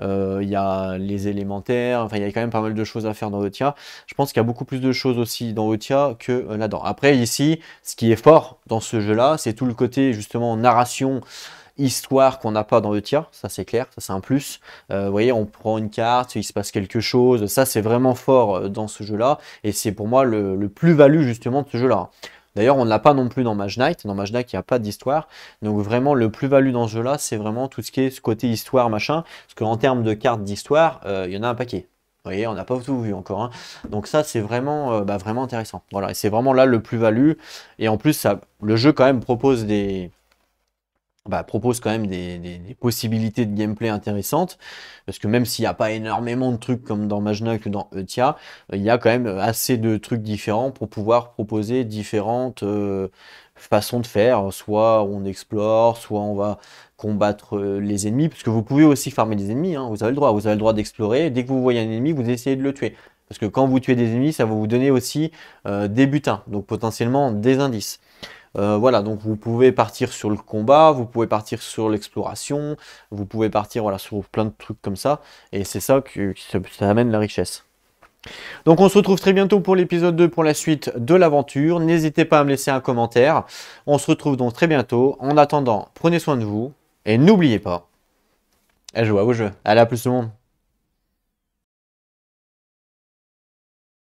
Euh, il y a les élémentaires. Enfin, il y a quand même pas mal de choses à faire dans Otia. E Je pense qu'il y a beaucoup plus de choses aussi dans Otia que euh, là-dedans. Après, ici, ce qui est fort dans ce jeu-là, c'est tout le côté justement narration histoire qu'on n'a pas dans le tir, ça c'est clair, ça c'est un plus. Euh, vous voyez, on prend une carte, il se passe quelque chose, ça c'est vraiment fort euh, dans ce jeu-là, et c'est pour moi le, plus-value justement de ce jeu-là. D'ailleurs, on ne l'a pas non plus dans Mage Knight. Dans Mage Knight, il n'y a pas d'histoire. Donc vraiment, le plus-value dans ce jeu-là, c'est vraiment tout ce qui est ce côté histoire, machin. Parce qu'en termes de cartes d'histoire, euh, il y en a un paquet. Vous voyez, on n'a pas tout vu encore. Hein. Donc ça, c'est vraiment, bah, vraiment intéressant. Voilà, et c'est vraiment là le plus-value. Et en plus, ça, le jeu quand même propose des, bah, propose quand même des, possibilités de gameplay intéressantes, parce que même s'il n'y a pas énormément de trucs comme dans Majnok ou dans Eutia, euh, il y a quand même euh, assez de trucs différents pour pouvoir proposer différentes euh, façons de faire, soit on explore, soit on va combattre les ennemis, parce que vous pouvez aussi farmer des ennemis, hein. vous avez le droit, vous avez le droit d'explorer, dès que vous voyez un ennemi, vous essayez de le tuer. Parce que quand vous tuez des ennemis, ça va vous donner aussi des butins, donc potentiellement des indices. Euh, voilà, donc vous pouvez partir sur le combat, vous pouvez partir sur l'exploration, vous pouvez partir voilà, sur plein de trucs comme ça, et c'est ça qui amène la richesse. Donc on se retrouve très bientôt pour l'épisode 2 pour la suite de l'aventure. N'hésitez pas à me laisser un commentaire. On se retrouve donc très bientôt. En attendant, prenez soin de vous et n'oubliez pas, À jouer à vos jeux. Allez, à plus tout le monde.